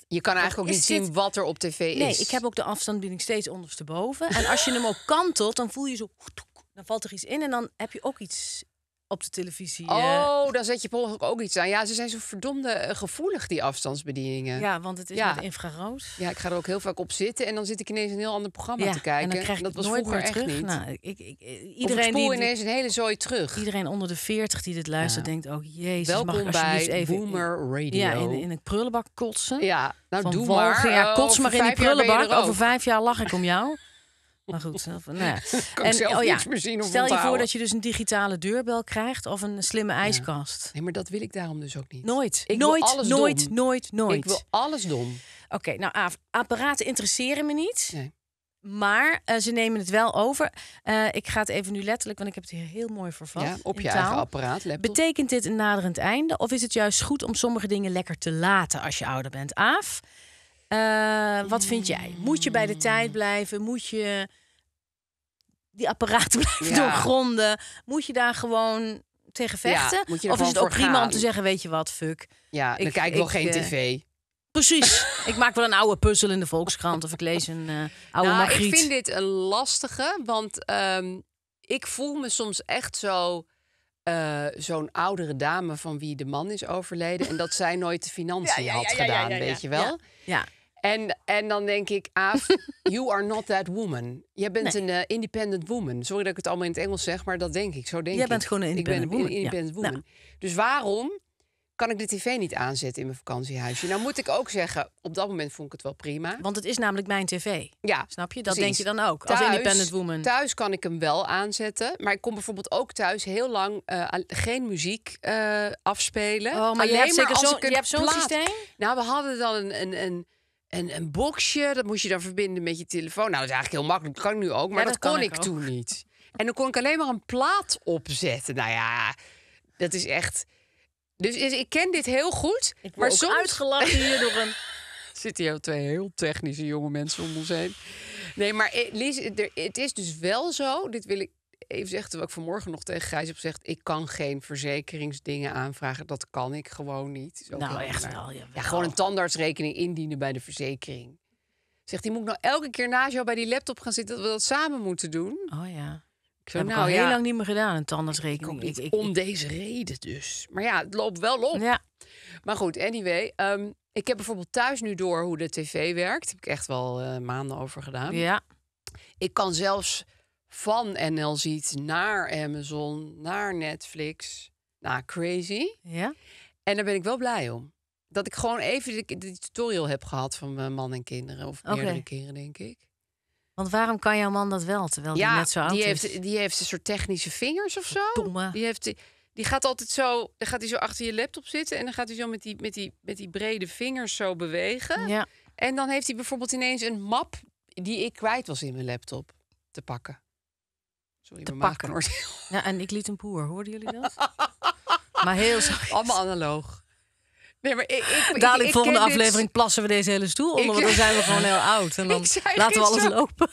je kan eigenlijk ook niet zien wat er op tv is. Nee, ik heb ook de afstandsbediening steeds ondersteboven. en als je hem ook kantelt, dan voel je zo... Dan valt er iets in en dan heb je ook iets op de televisie. Eh. Oh, daar zet je per ook iets aan. Ja, ze zijn zo verdomde eh, gevoelig, die afstandsbedieningen. Ja, want het is ja. met infrarood. Ja, ik ga er ook heel vaak op zitten. En dan zit ik ineens een heel ander programma te kijken. En dan krijg ik dat was nooit vroeger meer terug. Nou, ik, ik, eh, iedereen ineens een hele zooi terug. Iedereen onder de 40 die dit luistert, denkt ook... Oh, jezus, Welkom mag bij even Boomer Radio. Ja, in, in een prullenbak kotsen. Ja, nou doe maar. Ja, kots maar in die prullenbak. Over vijf jaar lach ik om jou. Maar goed, zelf, nou kan en, zelf oh, ja. meer zien Stel je voor dat je dus een digitale deurbel krijgt of een slimme ijskast. Nee, maar dat wil ik daarom dus ook niet. Nooit. Ik nooit, wil alles nooit, dom. nooit, nooit. Ik wil alles dom. Oké, okay, nou, apparaten interesseren me niet. Nee. Maar eh, ze nemen het wel over. Eh, ik ga het even nu letterlijk, want ik heb het hier heel mooi vervat. Ja, op je eigen apparaat, Betekent dit een naderend einde? Of is het juist goed om sommige dingen lekker te laten als je ouder bent? Aaf, eh, wat vind jij? Moet je bij de tijd blijven? Moet je die apparaten blijven doorgronden. Moet je daar gewoon tegen vechten? of is het ook prima om te zeggen, weet je wat, fuck. Ja, ik, kijk ik wel geen eh, tv. Precies. ik maak wel een oude puzzel in de Volkskrant of ik lees een eh, oude nou, Ik vind dit een lastige, want ehm, ik voel me soms echt zo... Eh, zo'n oudere dame van wie de man is overleden. en dat zij nooit de financiën had gedaan, weet je wel? Ja. En, en dan denk ik, Aaf, you are not that woman. Je bent een eh, independent woman. Sorry dat ik het allemaal in het Engels zeg, maar dat denk ik. Zo denk Jij bent gewoon een independent woman. Nou. Dus waarom kan ik de tv niet aanzetten in mijn vakantiehuisje? Nou moet ik ook zeggen, op dat moment vond ik het wel prima. Want het is namelijk mijn tv. Ja. Snap je? Dat denk je dan ook, als independent woman. Thuis kan ik hem wel aanzetten. Maar ik kon bijvoorbeeld ook thuis heel lang eh, geen muziek eh, afspelen. Oh, maar Alleen je hebt zo'n systeem? Nou, we hadden dan een, een, een een, een boxje. Dat moest je dan verbinden met je telefoon. Nou, dat is eigenlijk heel makkelijk. Dat kan ik nu ook, maar dat, kon ik toen niet. En dan kon ik alleen maar een plaat opzetten. Nou ja, dat is echt. Dus, dus ik ken dit heel goed. maar soms uitgelachen hier door een. Zitten hier twee heel technische jonge mensen om ons heen. Nee, maar eh, Lies, het is dus wel zo. Dit wil ik even zeggen, wat ik vanmorgen nog tegen Gijs heb gezegd, ik kan geen verzekeringsdingen aanvragen. Dat kan ik gewoon niet. nou, echt wel. gewoon een tandartsrekening indienen bij de verzekering. Zegt, die moet ik nou elke keer naast jou bij die laptop gaan zitten dat we dat samen moeten doen. Oh ja. Ik heb nou, al heel lang niet meer gedaan, een tandartsrekening. Ik, ik, om deze reden dus. Maar ja, het loopt wel op. Ja. Maar goed, anyway. Ehm, ik heb bijvoorbeeld thuis nu door hoe de tv werkt. Daar heb ik echt wel eh, maanden over gedaan. Ja. Ik kan zelfs van NL ziet naar Amazon, naar Netflix. naar crazy. Ja. En daar ben ik wel blij om. Dat ik gewoon even de, tutorial heb gehad van mijn man en kinderen. Of okay. meerdere keren, denk ik. Want waarom kan jouw man dat wel, terwijl ja, die net zo oud die heeft, Die heeft een soort technische vingers of zo. Die, heeft, die gaat altijd zo, dan gaat hij zo achter je laptop zitten... en dan gaat hij zo met die, met die, met die brede vingers zo bewegen. Ja. En dan heeft hij bijvoorbeeld ineens een map die ik kwijt was in mijn laptop te pakken. Sorry, te pakken. Maag ja, en ik liet een boer, hoorden jullie dat? maar heel zacht. Allemaal analoog. Nee, maar ik, ik, Dadelijk, ik, volgende aflevering plassen we deze hele stoel onder. dan zijn we gewoon heel oud. En dan laten we alles lopen.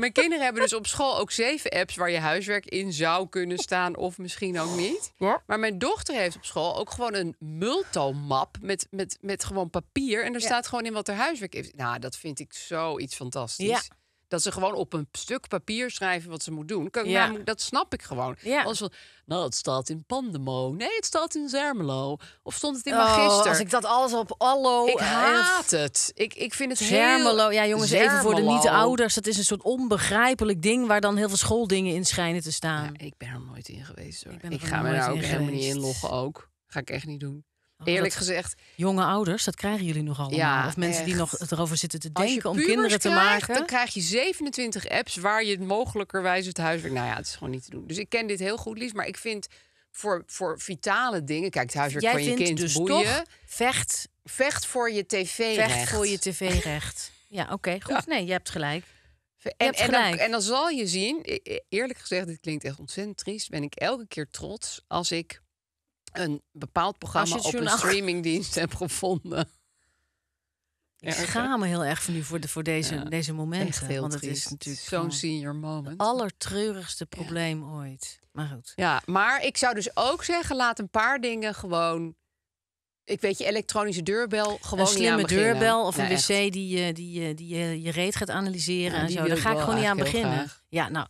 Mijn kinderen hebben dus op school ook zeven apps waar je huiswerk in zou kunnen staan. Of misschien ook niet. Maar mijn dochter heeft op school ook gewoon een multomap met, met, met gewoon papier. En er staat gewoon in wat er huiswerk is. Nou, dat vind ik zoiets fantastisch. Ja. Dat ze gewoon op een stuk papier schrijven wat ze moet doen. dat snap ik gewoon. Als nou, het staat in Pandemo. Nee, het staat in Zermelo. Of stond het in oh, Magister. Als ik dat alles op Allo... Ik eh, haat het. Ik, ik vind het Zermelo. Ja, jongens, even voor de niet-ouders. Dat is een soort onbegrijpelijk ding... waar dan heel veel schooldingen in schijnen te staan. Ja, ik ben er nooit in geweest. Ik, ga me daar ook helemaal niet in loggen ook. Ga ik echt niet doen. Oh, eerlijk gezegd. Jonge ouders, dat krijgen jullie nog allemaal. Ja, of mensen die nog erover zitten te denken om kinderen te maken. Dan krijg je 27 apps waar je het mogelijkerwijs het huiswerk. Nou ja, het is gewoon niet te doen. Dus ik ken dit heel goed, Lies. Maar ik vind voor, voor vitale dingen. Kijk, het huiswerk Jij van je kind dus boeien. vecht. Vecht voor je tv-recht. Vecht voor je tv-recht. ja, oké. goed. Nee, je hebt gelijk. En, en, dan, en, dan, zal je zien, e- e- eerlijk gezegd, dit klinkt echt ontzettend triest. Ben ik elke keer trots als ik een bepaald programma op een streamingdienst hebt gevonden. Ik schaam me heel erg van nu voor, de, voor deze, deze momenten. want het is natuurlijk zo'n senior moment. Het allertreurigste probleem ooit. Maar goed. Ja, maar ik zou dus ook zeggen: laat een paar dingen gewoon. Ik weet je, elektronische deurbel gewoon. Een slimme deurbel of een nou, wc die, die, die, je, je reet gaat analyseren en zo. Daar ga ik gewoon niet aan beginnen. Ja, nou.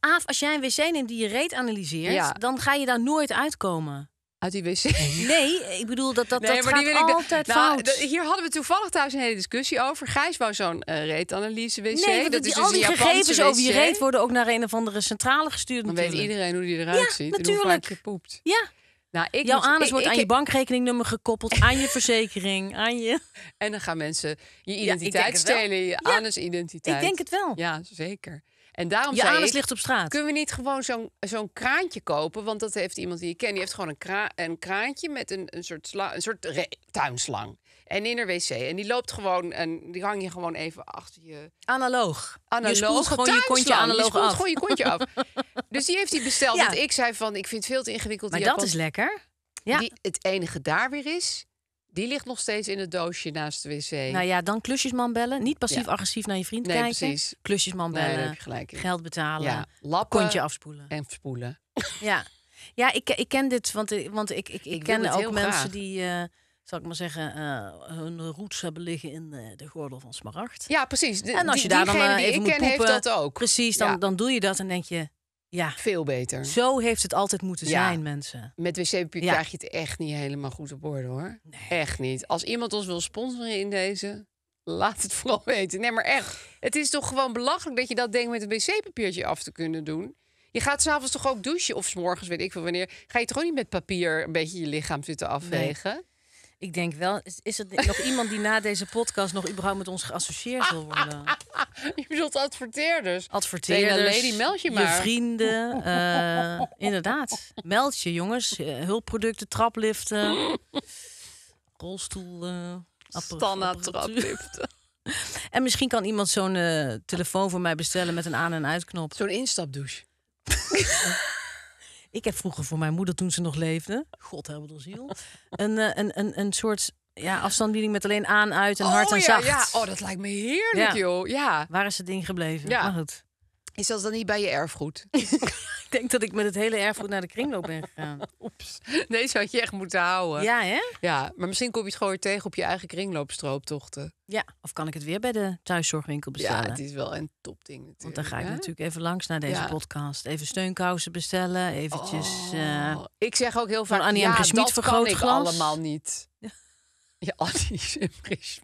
Aaf, als jij een wc neemt die je reet analyseert, dan ga je daar nooit uitkomen. Uit die wc. Nee, ik bedoel dat dat, nee, dat maar die altijd nou, Hier hadden we toevallig thuis een hele discussie over. Gijs wou zo'n eh, reetanalyse wc. Nee, dat die, is al dus die gegevens over je reet worden ook naar een of andere centrale gestuurd. Dan weet iedereen hoe die eruit ja, ziet natuurlijk. en poept. Ja. Nou, ik Jouw anus wordt aan je bankrekeningnummer gekoppeld, aan je verzekering, aan je... En dan gaan mensen je identiteit stelen, je anus-identiteit. Ik denk het wel. Ja, zeker. En daarom je anus ik, ligt op straat. Kunnen we niet gewoon zo'n zo'n kraantje kopen? Want dat heeft iemand die ik ken. Die heeft gewoon een, kra een kraantje met een, een soort, sla een soort tuinslang. En in een wc. En die loopt gewoon en die hang je gewoon even achter je. Analoog. Analoog. Je gewoon je kontje analoog je af. gewoon je af. dus die heeft hij besteld. Ja. ik zei van, ik vind het veel te ingewikkeld. Maar dat is lekker. Ja. Die, het enige daar weer is, die ligt nog steeds in het doosje naast de wc. Nou ja, dan klusjesman bellen. Niet passief-agressief naar je vriend nee, Precies. Klusjesman bellen. gelijk Geld betalen. Ja, lappen. Kontje afspoelen. En spoelen. Ja, ja ik, ik ken dit. Want, want ik, ik, ik, ken ook mensen die... Eh, zal ik maar zeggen, eh, hun roots hebben liggen in de, eh, de gordel van Smaragd. Ja, precies. en als je daar dan even moet ken, poepen, Precies, dan, dan doe je dat en denk je, ja. Veel beter. Zo heeft het altijd moeten zijn, mensen. Met wc-papier krijg je het echt niet helemaal goed op orde, hoor. Nee. Echt niet. Als iemand ons wil sponsoren in deze, laat het vooral weten. Nee, maar echt. Het is toch gewoon belachelijk dat je dat denkt met een wc-papiertje af te kunnen doen. Je gaat s'avonds toch ook douchen of morgens, weet ik veel wanneer. Ga je toch ook niet met papier een beetje je lichaam zitten afwegen? Ik denk wel, is, er nog iemand die na deze podcast nog überhaupt met ons geassocieerd wil worden? je bedoelt adverteerders. Adverteerders. Nou, lady, meld je maar. vrienden. Eh, inderdaad. Meld je, jongens. Eh, hulpproducten, trapliften, rolstoelen. Standaard trapliften. En misschien kan iemand zo'n eh, telefoon voor mij bestellen met een aan- en uitknop. Zo'n instapdouche. Ik heb vroeger voor mijn moeder toen ze nog leefde, God hebben de ziel, een, eh, een, een, een soort ja, afstandsbediening met alleen aan, uit en hart oh hard en ja, zacht. Ja, oh, dat lijkt me heerlijk, ja. joh. Ja. Waar is het ding gebleven? Ja. goed. Is dat dan niet bij je erfgoed? denk dat ik met het hele erfgoed naar de kringloop ben gegaan. Oeps. Nee, zou je echt moeten houden. Ja, hè? Ja, maar misschien kom je het gewoon weer tegen op je eigen kringloopstrooptochten. Ja, of kan ik het weer bij de thuiszorgwinkel bestellen? Ja, het is wel een topding natuurlijk. Want dan ga ik natuurlijk even langs naar deze podcast. Even steunkousen bestellen, eventjes... Oh, eh, ik zeg ook heel vaak, van Annie ja, en dat kan ik allemaal niet. Ja. Ja, Annie is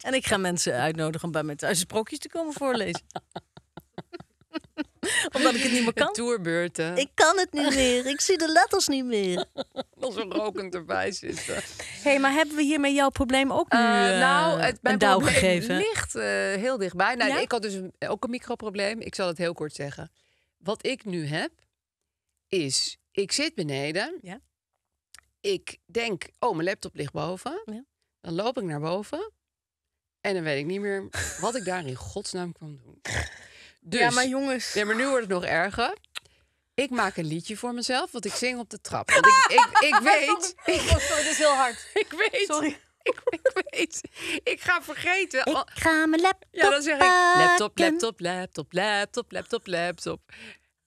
En ik ga mensen uitnodigen om bij mij thuis sprookjes te komen voorlezen. Omdat ik het niet meer kan. Tourbeurten. Ik kan het niet meer. Ik zie de letters niet meer. Als we rokend erbij zitten. hey, maar hebben we hiermee jouw probleem ook nu uh, nou, eh, het, een douw gegeven? ligt eh, heel dichtbij. Nou, Ik had dus ook een microprobleem. Ik zal het heel kort zeggen. Wat ik nu heb, is... Ik zit beneden. Ja. Ik denk, oh, mijn laptop ligt boven. Ja. Dan loop ik naar boven. En dan weet ik niet meer wat ik daar in godsnaam kwam doen ja, dus- maar jongens. ja maar nu wordt het nog erger. Ik maak een liedje voor mezelf, wat ik zing op de trap. Want ik, ik, ik weet. Ik, dit is heel hard. Ik weet. Sorry. Ik, ik, weet. Ik ga vergeten. Ik ga mijn laptop. Ja, dan zeg ik laptop, laptop, laptop, laptop, laptop, laptop.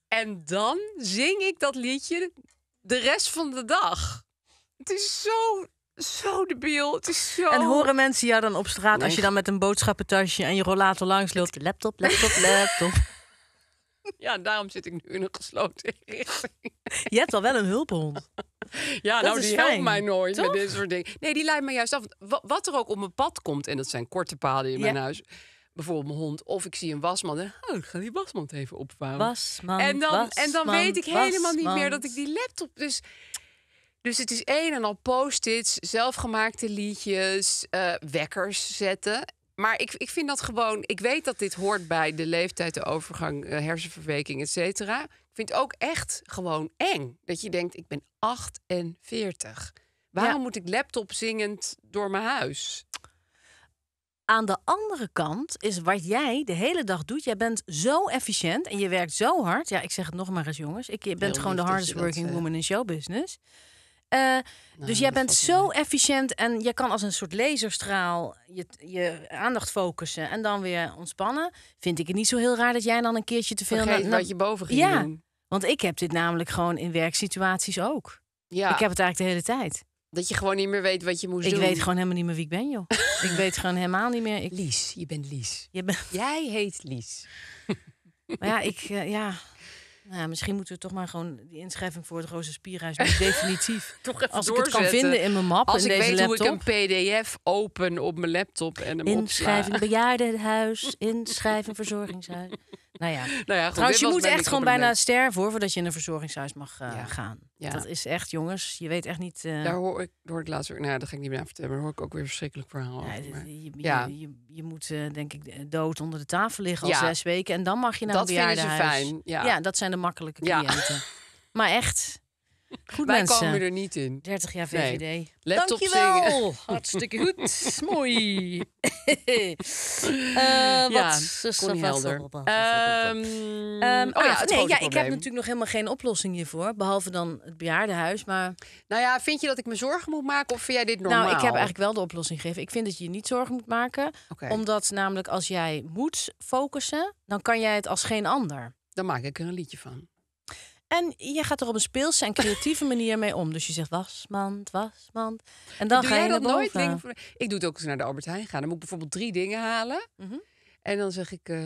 En dan zing ik dat liedje de rest van de dag. Het is zo zo debiel. Het is zo... En horen mensen jou dan op straat als je dan met een boodschappentasje en je rollator langs loopt? Laptop, laptop, laptop. Ja, daarom zit ik nu in een gesloten richting. Je hebt al wel een hulphond. Ja, nou, die helpt mij nooit met dit soort dingen. Nee, die leidt me juist af. Wat er ook op mijn pad komt, en dat zijn korte paden in mijn huis. Bijvoorbeeld mijn hond. Of ik zie een wasman. En, oh, ik ga die wasmand even opvouwen. Wasman, en dan, en dan weet ik helemaal niet meer dat ik die laptop... Dus dus het is een en al post-its, zelfgemaakte liedjes, eh, wekkers zetten. Maar ik, ik vind dat gewoon. Ik weet dat dit hoort bij de leeftijd, de overgang, eh, hersenverweking, et cetera. Ik vind het ook echt gewoon eng. Dat je denkt, ik ben 48. Waarom moet ik laptop zingend door mijn huis? Aan de andere kant is wat jij de hele dag doet. Jij bent zo efficiënt en je werkt zo hard. Ja, ik zeg het nog maar eens, jongens. Ik, je bent gewoon de hardest working woman in showbusiness. business. Eh, nou, dus jij bent zo efficiënt en je kan als een soort laserstraal je, je aandacht focussen en dan weer ontspannen. Vind ik het niet zo heel raar dat jij dan een keertje te veel... Vergeet wat je boven ging ja, Want ik heb dit namelijk gewoon in werksituaties ook. Ja. Ik heb het eigenlijk de hele tijd. Dat je gewoon niet meer weet wat je moest doen. Ik weet gewoon helemaal niet meer wie ik ben, joh. ik weet gewoon helemaal niet meer. Ik... Lies, je bent Lies. Jij heet Lies. maar ja, ik, eh, ja, nou misschien moeten we toch maar gewoon die inschrijving voor het Roze Spierhuis definitief. toch even als ik het kan vinden in mijn map. Als in ik deze weet laptop. hoe ik een PDF open op mijn laptop en hem Inschrijving bejaardenhuis, inschrijving verzorgingshuis. Nou ja. nou ja Trouwens, je moet echt gewoon bijna sterven hoor, voordat je in een verzorgingshuis mag eh, gaan. Ja. Dat is echt, jongens, je weet echt niet. Eh, daar hoor ik, hoor ik laatst ook, nou, dat ga ik niet meer aan vertellen, maar hoor ik ook weer verschrikkelijk verhaal. Ja, je, je, je, moet, eh, denk ik, dood onder de tafel liggen al zes weken en dan mag je naar dat een Dat vinden ze fijn. Ja. dat zijn de makkelijke cliënten. Maar echt, Goed Wij komen er niet in. 30 jaar VVD. Nee. Laptop Dankjewel. Zingen. Hartstikke goed. Mooi. Eh, ja, wat is helder. Eh, ehm, ehm, oh ja, ah, nee, ja, ik heb natuurlijk nog helemaal geen oplossing hiervoor. Behalve dan het bejaardenhuis. Maar... Nou ja, vind je dat ik me zorgen moet maken of vind jij dit normaal? Nou, ik heb eigenlijk wel de oplossing gegeven. Ik vind dat je je niet zorgen moet maken. Omdat namelijk als jij moet focussen, dan kan jij het als geen ander. Dan maak ik er een liedje van. En je gaat er op een speelse en creatieve manier mee om. Dus je zegt wasmand, wasmand. En dan ga je dat nooit? voor- Ik doe het ook eens naar de Albert Heijn ga. Dan moet ik bijvoorbeeld drie dingen halen. Mhm. En dan zeg ik, eh,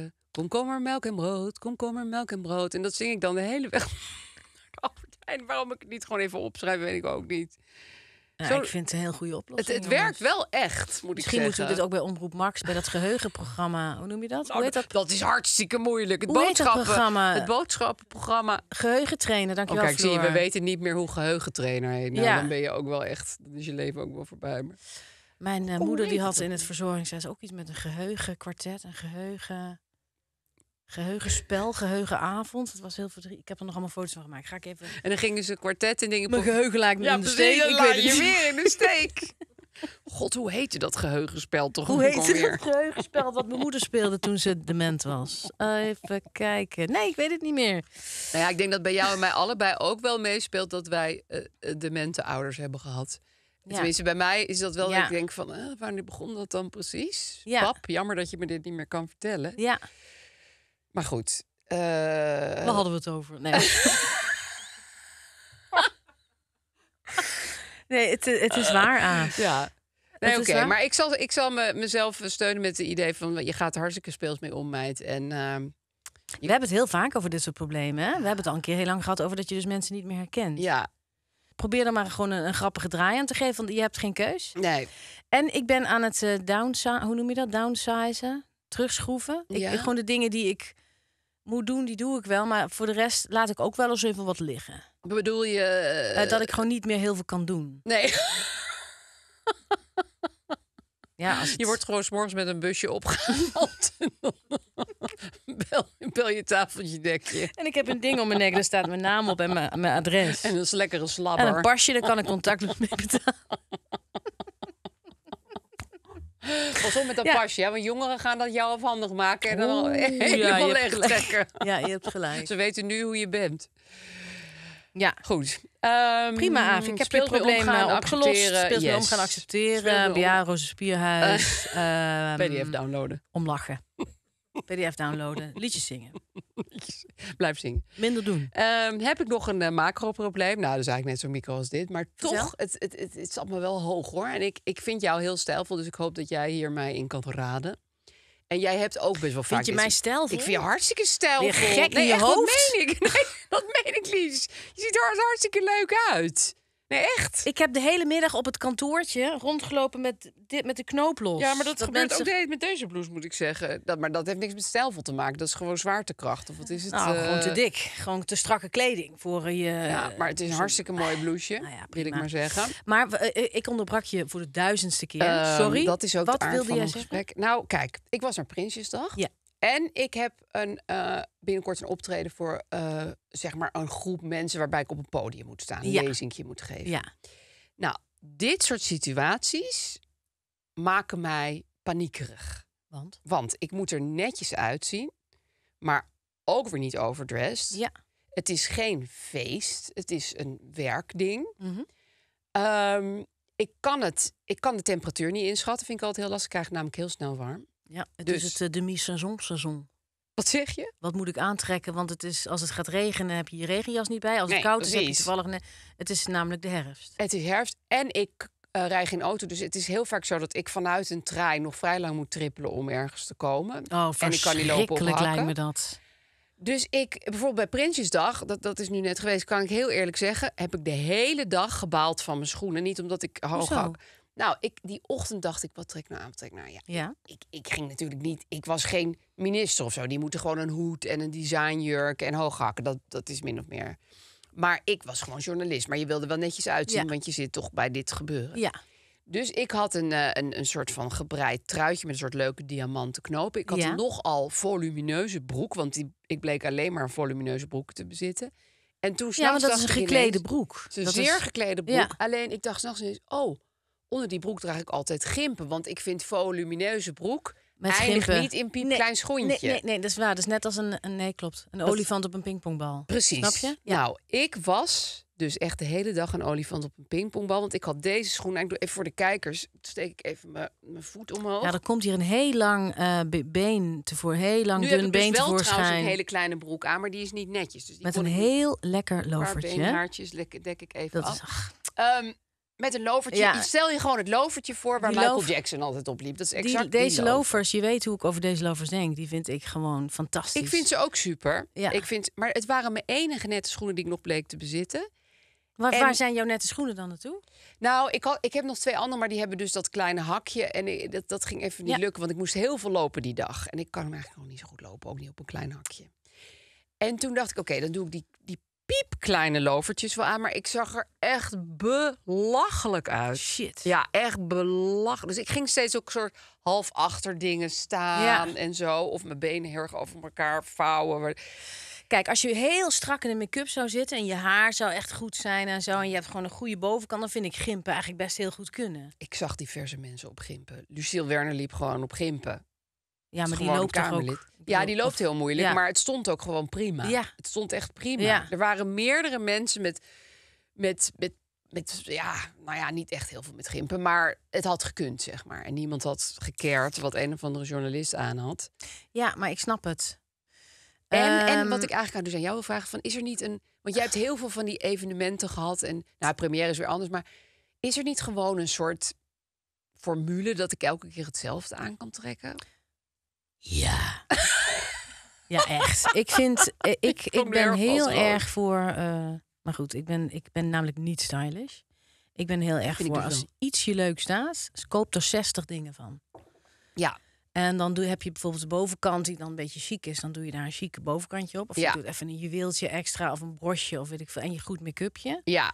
kom er melk en brood, kom kom er melk en brood. En dat zing ik dan de hele weg naar de Albert Heijn. Waarom ik het niet gewoon even opschrijf, weet ik ook niet. Ja, ik vind het een heel goede oplossing. Het, werkt wel echt, moet Misschien moeten we dit ook bij Omroep Max, bij dat geheugenprogramma. Hoe noem je dat? Nou, dat? dat? is hartstikke moeilijk. Het, Hoe boodschappenprogramma. het boodschappenprogramma. Geheugentrainer, dankjewel. Oh, kijk, Floor. zie je, we weten niet meer hoe geheugentrainer heet. Nou, ja. dan ben je ook wel echt, dan is je leven ook wel voorbij. Maar... Mijn eh, moeder die had in het verzorgingshuis ook iets met een geheugenkwartet, een geheugen. Geheugenspel, geheugenavond. Het was heel verdrietig. Ik heb er nog allemaal foto's van gemaakt. Ga ik even. En dan gingen ze kwartet en dingen. Mijn geheugen laat me ja, in de steek. Ik weet je weer in de steek. God, hoe heette dat geheugenspel toch? Hoe heette het geheugenspel dat mijn moeder speelde toen ze dement was? Even kijken. Nee, ik weet het niet meer. Nou ja, ik denk dat bij jou en mij allebei ook wel meespeelt dat wij eh, eh, demente ouders hebben gehad. Ja. Tenminste, bij mij is dat wel ik denk van, uh, wanneer begon dat dan precies? Ja. Pap, jammer dat je me dit niet meer kan vertellen. Ja. Maar goed. we eh, Waar hadden we het over? Nee. nee, het, het is waar, aan. Ja. Nee, oké. Maar ik zal, ik zal me, mezelf steunen met het idee van... je gaat hartstikke speels mee om, meid. En, ehm, We hebben het heel vaak over dit soort problemen. Hè? We hebben het al een keer heel lang gehad over dat je dus mensen niet meer herkent. Ja. Probeer dan maar gewoon een, een grappige draai aan te geven, want je hebt geen keus. Nee. En ik ben aan het uh, eh, downsize, hoe noem je dat? Downsizen, terugschroeven. Ik, ja. Gewoon de dingen die ik moet doen, die doe ik wel. Maar voor de rest laat ik ook wel eens even wat liggen. Bedoel je... Eh, dat eh, ik gewoon niet meer heel veel kan doen. Nee. ja, Je wordt gewoon morgens met een busje opgehaald. bel, je tafeltje dekje. En ik heb een ding om mijn nek, daar staat mijn naam op en mijn, adres. En dat is lekkere slabber. En een pasje, daar kan ik contact met betalen. Pas met dat pasje, want jongeren gaan dat jou afhandig maken en dan helemaal leeg trekken. Ja, je hebt gelijk. Ze weten nu hoe je bent. Ja. Goed. Ehm, Prima, Avi. Ik heb je problemen eh, opgelost. Speels yes. gaan accepteren. BA, Roze Spierhuis. Uh, PDF downloaden. Om lachen. PDF downloaden, liedjes zingen. Blijf zingen. Minder doen. Ehm, heb ik nog een eh, macro-probleem? Nou, dat is eigenlijk net zo micro als dit. Maar toch, het, het, het, zat me wel hoog hoor. En ik, ik vind jou heel stijlvol, dus ik hoop dat jij hier mij in kan raden. En jij hebt ook best wel vaak... Vind je mij stijlvol? Ik vind je hartstikke stijlvol. gek in je hoofd? Dat meen ik. Nee, dat meen ik, Lies. Je ziet er hartstikke leuk uit. Nee, echt? Ik heb de hele middag op het kantoortje rondgelopen met, dit, met de knoop los. Ja, maar dat, gebeurt ook deed met deze blouse, moet ik zeggen. Dat, maar dat heeft niks met stijlvol te maken. Dat is gewoon zwaartekracht. Of wat is het? Nou, gewoon eh? te dik. Gewoon te strakke kleding voor je... Ja, maar het is een eh, hartstikke mooi blouseje, ah, nou ik maar zeggen. Maar eh, ik onderbrak je voor de duizendste keer. Ehm, Sorry. wat wilde van jij gesprek. Nou, kijk, ik was naar Prinsjesdag. Ja. En ik heb een, eh, binnenkort een optreden voor eh, zeg maar een groep mensen waarbij ik op een podium moet staan, een ja. lezingje moet geven. Ja. Nou, dit soort situaties maken mij paniekerig. Want? Want ik moet er netjes uitzien, maar ook weer niet overdressed. Ja. Het is geen feest, het is een werkding. Mm ik, kan het, ik kan de temperatuur niet inschatten, vind ik altijd heel lastig. Ik krijg namelijk heel snel warm. Ja, het dus. is het eh, demi-seizoen saison Wat zeg je? Wat moet ik aantrekken? Want het is, als het gaat regenen heb je je regenjas niet bij. Als het koud is heb je toevallig... het is namelijk de herfst. Het is herfst en ik uh, rij geen auto. Dus het is heel vaak zo dat ik vanuit een trein nog vrij lang moet trippelen om ergens te komen. Oh, en ik kan niet lopen op me dat. Dus ik, bijvoorbeeld bij Prinsjesdag, dat, dat is nu net geweest, kan ik heel eerlijk zeggen, heb ik de hele dag gebaald van mijn schoenen. Niet omdat ik hoog hak. Nou, ik, die ochtend dacht ik, wat trek ik nou aan? Wat trek ik nou? Ja, ja. Ik, ik ging natuurlijk niet... Ik was geen minister of zo. Die moeten gewoon een hoed en een designjurk en hooghakken. Dat, dat is min of meer... Maar ik was gewoon journalist. Maar je wilde wel netjes uitzien, want je zit toch bij dit gebeuren. Ja. Dus ik had een, eh, een, een soort van gebreid truitje met een soort leuke diamanten knopen. Ik had ja. een nogal volumineuze broek, want ik bleek alleen maar een volumineuze broek te bezitten. En toen ja, want dat is een geklede broek. een zeer geklede broek. Alleen ik dacht s'nachts eens, oh, onder die broek draag ik altijd gimpen. Want ik vind volumineuze broek Met niet in piep klein schoentje. Nee, nee, nee, dat is waar. Dat is net als een, een nee, klopt. Een olifant op een pingpongbal. Precies. Snap je? Nou, ik was dus echt de hele dag een olifant op een pingpongbal. Want ik had deze schoen. Nou, ik doe even voor de kijkers. Steek ik even mijn, voet omhoog. Ja, dan komt hier een heel lang uh, been tevoor. Heel lang nu dun heb been dus wel trouwens een hele kleine broek aan, maar die is niet netjes. Dus die Met een heel lekker lovertje. Een paar lekker dek ik even Dat af. Is, um, ehm, met een lovertje. Ja. Stel je gewoon het lovertje voor waar die Michael Jackson altijd op liep. Dat is exact die, deze lovers. Je weet hoe ik over deze lovers denk. Die vind ik gewoon fantastisch. Ik vind ze ook super. Ja. Ik vind, maar het waren mijn enige nette schoenen die ik nog bleek te bezitten. Waar, waar zijn jouw nette schoenen dan naartoe? Nou, ik, had, ik heb nog twee andere, maar die hebben dus dat kleine hakje. En dat, dat ging even niet lukken, want ik moest heel veel lopen die dag. En ik kan hem eigenlijk nog niet zo goed lopen, ook niet op een klein hakje. En toen dacht ik, oké, dan doe ik die piepkleine lovertjes wel aan, maar ik zag er echt belachelijk uit. Shit. Ja, echt belachelijk. Dus ik ging steeds ook soort half achter dingen staan en zo. Of mijn benen heel erg over elkaar vouwen. Kijk, als je heel strak in de make-up zou zitten en je haar zou echt goed zijn en zo, en je hebt gewoon een goede bovenkant, dan vind ik gimpen eigenlijk best heel goed kunnen. Ik zag diverse mensen op gimpen. Lucille Werner liep gewoon op gimpen. Ja, maar die loopt toch ook... Ja, die loopt heel moeilijk, maar het stond ook gewoon prima. Ja. Het stond echt prima. Er waren meerdere mensen met, met, met, met, ja, nou ja, niet echt heel veel met gimpen, maar het had gekund, zeg maar. En niemand had gekeerd wat een of andere journalist aan had. Ja, maar ik snap het. En, en ehm, wat ik eigenlijk aan dus aan jou wil vragen, van, is er niet een... Want jij hebt heel veel van die evenementen gehad en, nou, première is weer anders, maar is er niet gewoon een soort formule dat ik elke keer hetzelfde aan kan trekken? Ja. ja, echt. Ik vind, eh, ik, ik, ben heel erg voor. Eh, maar goed, ik ben, ik ben namelijk niet stylish. Ik ben heel erg voor dus als iets je leuk staat, koop er 60 dingen van. Ja. En dan doe, heb je bijvoorbeeld de bovenkant die dan een beetje chic is. Dan doe je daar een chique bovenkantje op. Of ja. je doet even een juweeltje extra of een brosje of weet ik veel. En je goed make-upje. Ja.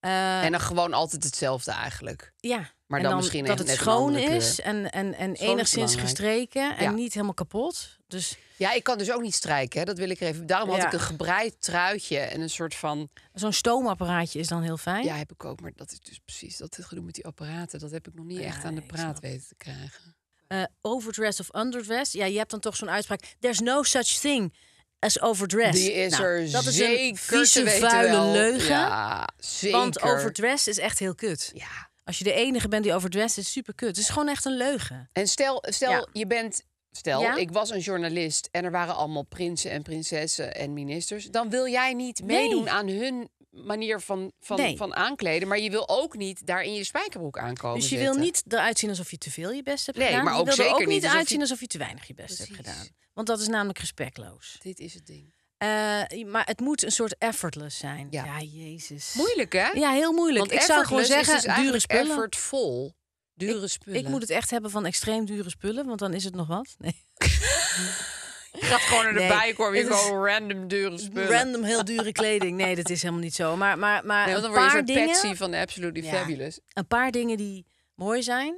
Eh, en dan gewoon altijd hetzelfde eigenlijk. Ja. Maar dan, misschien dat het schoon is en, en, en enigszins gestreken en niet helemaal kapot. Dus... Ja, ik kan dus ook niet strijken. Hè. Dat wil ik even. Daarom had ik een gebreid truitje en een soort van. Zo'n stoomapparaatje is dan heel fijn. Ja, heb ik ook. Maar dat is dus precies dat het gedoe met die apparaten. Dat heb ik nog niet echt aan de praat weten te krijgen. Uh, overdress of underdress. Ja, je hebt dan toch zo'n uitspraak. There's no such thing as overdress. Die is nou, er dat is een vieze, vuile leugen. Ja, Want overdress is echt heel kut. Ja. Als je de enige bent die overdressed is, super kut. Het is gewoon echt een leugen. En stel, stel je bent Stel, ik was een journalist en er waren allemaal prinsen en prinsessen en ministers. Dan wil jij niet meedoen aan hun manier van, van, van aankleden. Maar je wil ook niet daar in je spijkerbroek aankomen. Dus je wil niet eruit zien alsof je te veel je best hebt nee, gedaan. Maar ook je wil zeker ook niet uitzien alsof je te weinig je best hebt gedaan. Want dat is namelijk respectloos. Dit is het ding. Eh, maar het moet een soort effortless zijn. Ja. jezus. Moeilijk, hè? Ja, heel moeilijk. Want ik zou gewoon zeggen, is dus dure spullen. effortvol. Dure spullen. Ik moet het echt hebben van extreem dure spullen, want dan is het nog wat. Nee. Je gaat gewoon naar de nee, gewoon random dure spullen. Random heel dure kleding. Nee, dat is helemaal niet zo. Maar, maar, maar een paar dingen, van Absolutely Fabulous. Een paar dingen die mooi zijn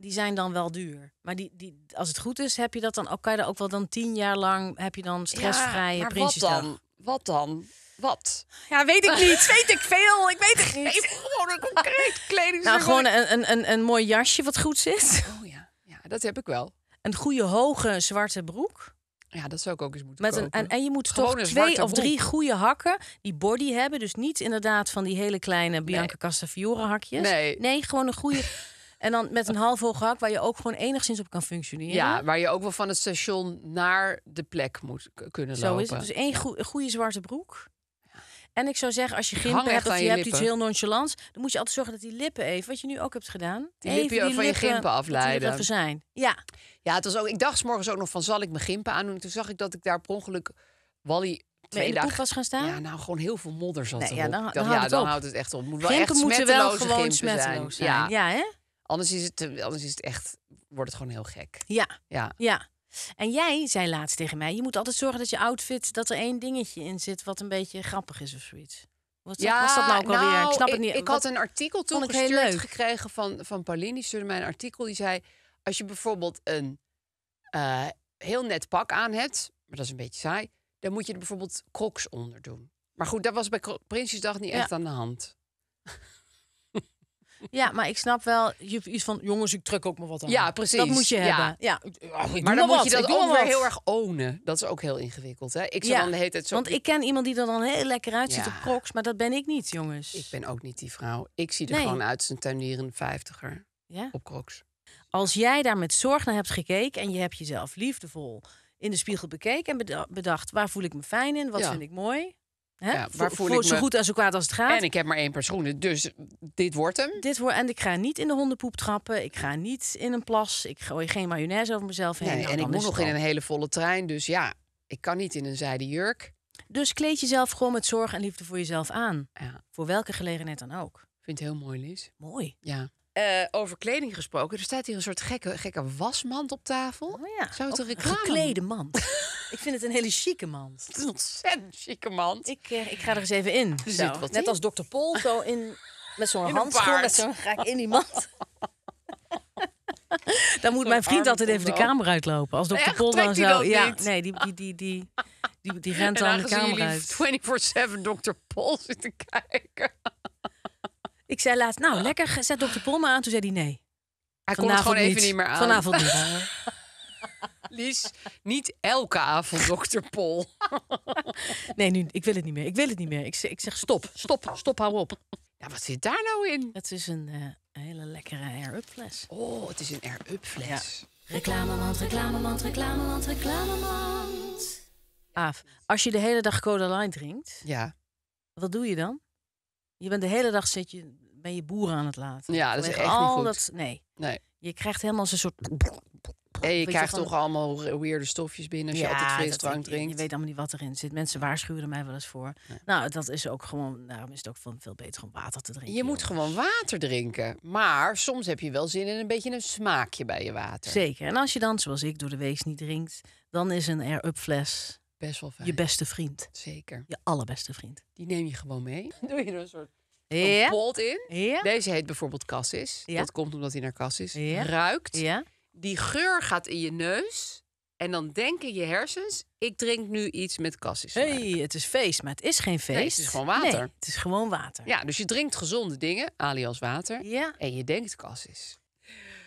die zijn dan wel duur. Maar die, die, als het goed is, heb je dat dan ook, kan je dat ook wel dan tien jaar lang, heb je dan stressvrije ja, maar Wat dan? Wat Ja, weet ik niet. weet ik veel. Ik weet het niet. Even gewoon een concreet kleding. Nou, gewoon een, een, een, een mooi jasje wat goed zit. Oh ja. ja, dat heb ik wel. Een goede hoge zwarte broek. Ja, dat zou ik ook eens moeten Met een, En, en je moet toch twee of drie goede hakken die body hebben. Dus niet inderdaad van die hele kleine Bianca nee. Castafiore hakjes. Nee. nee, gewoon een goede... En dan met een half hoog hak waar je ook gewoon enigszins op kan functioneren. Ja, waar je ook wel van het station naar de plek moet kunnen lopen. Zo is het. Dus één goede zwarte broek. En ik zou zeggen, als je gimpen hebt of je, hebt iets heel nonchalants... dan moet je altijd zorgen dat die lippen even, wat je nu ook hebt gedaan... Die lippen van je gimpen afleiden. Dat even zijn. Ja. Ja, het was ook, ik dacht s morgens ook nog van, zal ik mijn gimpen aandoen? Toen zag ik dat ik daar per ongeluk Wally twee dagen... was gaan staan? Ja, nou, gewoon heel veel modder zat nee, erop. Ja, dan, houdt, het echt op. Moet wel echt moeten wel gewoon smetteloos zijn. Ja. ja, hè? Anders is het, eh, anders is het echt, wordt het gewoon heel gek. Ja. Ja. ja. En jij zei laatst tegen mij: je moet altijd zorgen dat je outfit, dat er één dingetje in zit wat een beetje grappig is of zoiets. Wat ja, was dat nou ook alweer? ik snap nou, het niet. Ik had een artikel toen gestuurd gekregen van, van Pauline. Die stuurde mij een artikel die zei... als je bijvoorbeeld een eh, heel net pak aan hebt... maar dat is een beetje saai... dan moet je er bijvoorbeeld crocs onder doen. Maar goed, dat was bij Prinsjesdag niet echt aan de hand. Ja, maar ik snap wel, je hebt iets van jongens, ik trek ook me wat aan. Ja, precies. Dat moet je hebben. Ja. Oh, maar dan moet je dat ook wel heel erg ownen. Dat is ook heel ingewikkeld. Hè? Ik zou dan heet het zo... Want ik ken iemand die er dan heel lekker uitziet op crocs, maar dat ben ik niet, jongens. Ik ben ook niet die vrouw. Ik zie er gewoon uit als een tuinieren vijftiger ja? op crocs. Als jij daar met zorg naar hebt gekeken en je hebt jezelf liefdevol in de spiegel bekeken en bedacht waar voel ik me fijn in, wat vind ik mooi, ja, waar voel, zo me... goed en zo kwaad als het gaat. En ik heb maar één paar schoenen, dus, dus dit wordt hem. Dit wordt, en ik ga niet in de hondenpoep trappen. Ik ga niet in een plas. Ik gooi geen mayonaise over mezelf heen. Nee, nou, en ik moet nog in een hele volle trein. Dus ja, ik kan niet in een zijde jurk. Dus kleed jezelf gewoon met zorg en liefde voor jezelf aan. Ja. Voor welke gelegenheid dan ook. Ik vind het heel mooi, Lies. Mooi. Ja. Eh, over kleding gesproken. Er staat hier een soort gekke, gekke wasmand op tafel. Oh ja, Zou een geklede mand. ik vind het een hele chique mand. Het is een ontzettend chique mand. Ik, eh, ik ga er eens even in. Zo. Net als Dr. Pol, zo in, met zo'n handschoen. Met zo'n ga ik in die mand. Dan moet mijn vriend altijd even de kamer uitlopen. Als dokter Pol dan zo. Ja, nee, die, die, die, die, die, die rent dan de kamer uit. 24-7 dokter Pol zitten kijken. Ik zei laatst, nou lekker, zet dokter maar aan. Toen zei hij nee. Hij komt gewoon even niet. meer aan. Vanavond niet. Lies, niet elke avond dokter Pol. nee, nu, ik wil het niet meer. Ik wil het niet meer. Ik, zeg, ik zeg stop, stop, stop, hou op. Ja, wat zit daar nou in? Het is een eh, hele lekkere air-up fles. Oh, het is een air-up fles. Ja. Reclamemand, reclamemand, reclamemand, reclamemand. Aaf, als je de hele dag Coda Line drinkt, ja. wat doe je dan? Je bent de hele dag zit je, ben je boeren aan het laten. Ja, dat is echt al niet goed. Dat, nee. nee. Je krijgt helemaal zo'n soort... je krijgt toch allemaal weirde stofjes binnen als je altijd frisdrank drinkt. Je weet allemaal niet wat erin zit. Mensen waarschuwen mij wel eens voor. Nou, dat is ook gewoon, daarom is het ook veel beter om water te drinken. Je moet gewoon water drinken. Maar soms heb je wel zin in een beetje een smaakje bij je water. Zeker. En als je dan, zoals ik, door de week niet drinkt, dan is een air-up fles best wel Je beste vriend. Zeker. Je allerbeste vriend. Die neem je gewoon mee. Doe je er een soort ja. in. Deze heet bijvoorbeeld Cassis. Dat komt omdat hij naar Cassis ruikt. Die geur gaat in je neus. En dan denken je hersens, ik drink nu iets met cassis. hey, het is feest, maar het is geen feest. het is gewoon water. Nee, het is gewoon water. Ja, dus je drinkt gezonde dingen, alias water. En je denkt cassis.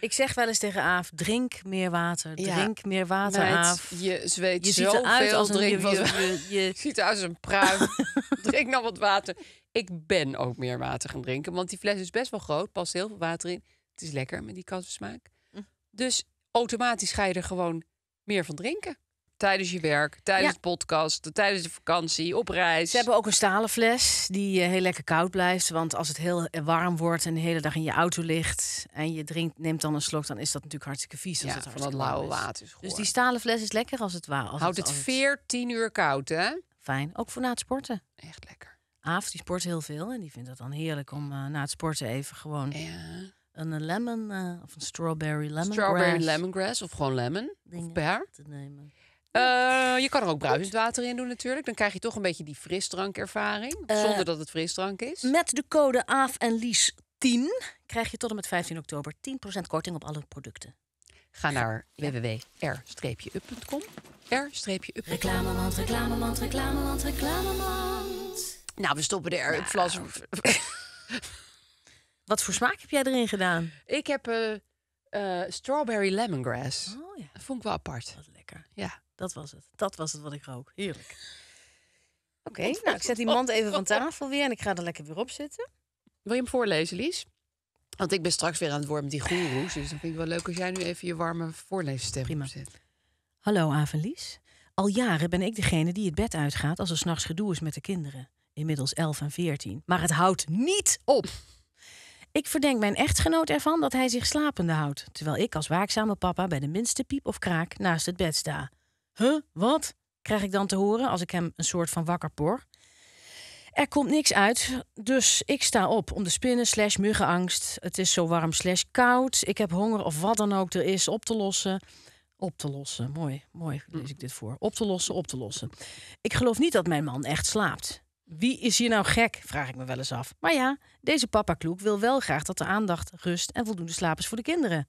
Ik zeg wel eens tegen Aaf, drink meer water. Drink meer water, Aaf. Je zweet zo veel als een, drink, je, je, ziet eruit als een pruim. drink nou wat water. Ik ben ook meer water gaan drinken. Want die fles is best wel groot. Past heel veel water in. Het is lekker met die kassensmaak. Hm. Dus automatisch ga je er gewoon meer van drinken tijdens je werk, tijdens podcast, tijdens de vakantie, op reis. Ze hebben ook een stalen fles die eh, heel lekker koud blijft. Want als het heel warm wordt en de hele dag in je auto ligt en je drinkt, neemt dan een slok, dan is dat natuurlijk hartstikke vies. Als het van dat lauwe water. Is dus die stalen fles is lekker als het waar. Houdt het, het 14 uur koud, hè? Fijn. Ook voor na het sporten. Echt lekker. Aaf, die sport heel veel en die vindt het dan heerlijk om eh, na het sporten even gewoon. Ja een eh, lemon of een strawberry lemongrass. Strawberry lemongrass of gewoon lemon Dingen of Te nemen. Eh, je kan er ook bruisend water in doen natuurlijk. Dan krijg je toch een beetje die frisdrankervaring. Eh, zonder dat het frisdrank is. Met de code AAF en Lies 10 krijg je tot en met 15 oktober 10% korting op alle producten. Ga naar www.r-up.com. R-up. Reclamemand, reclamemand, reclamemand, reclamemand. Nou, we stoppen de r vlas. Nou. Wat voor smaak heb jij erin gedaan? Ik heb eh, strawberry lemongrass. Oh, ja. vond ik wel apart. Wat lekker. Ja. Dat was het. Dat was het wat ik rook. Heerlijk. Oké, nou ik zet die mand even van tafel weer en ik ga er lekker weer op zitten. Wil je hem voorlezen, Lies? Want ik ben straks weer aan het woord met die goeroes. Dus dan vind ik wel leuk als jij nu even je warme voorleesstem Prima. zet. Hallo Avelies. Al jaren ben ik degene die het bed uitgaat als er s'nachts gedoe is met de kinderen. Inmiddels 11 en 14. Maar het houdt niet op. Ik verdenk mijn echtgenoot ervan dat hij zich slapende houdt, terwijl ik als waakzame papa bij de minste piep of kraak naast het bed sta. Huh, wat? Krijg ik dan te horen als ik hem een soort van wakker por. Er komt niks uit, dus ik sta op om de spinnen slash muggenangst. Het is zo warm slash koud. Ik heb honger of wat dan ook er is op te lossen. Op te lossen, mooi, mooi hm. lees ik dit voor. Op te lossen, op te lossen. Ik geloof niet dat mijn man echt slaapt. Wie is hier nou gek? Vraag ik me wel eens af. Maar ja, deze papa Kloek wil wel graag dat de aandacht, rust en voldoende slaap is voor de kinderen.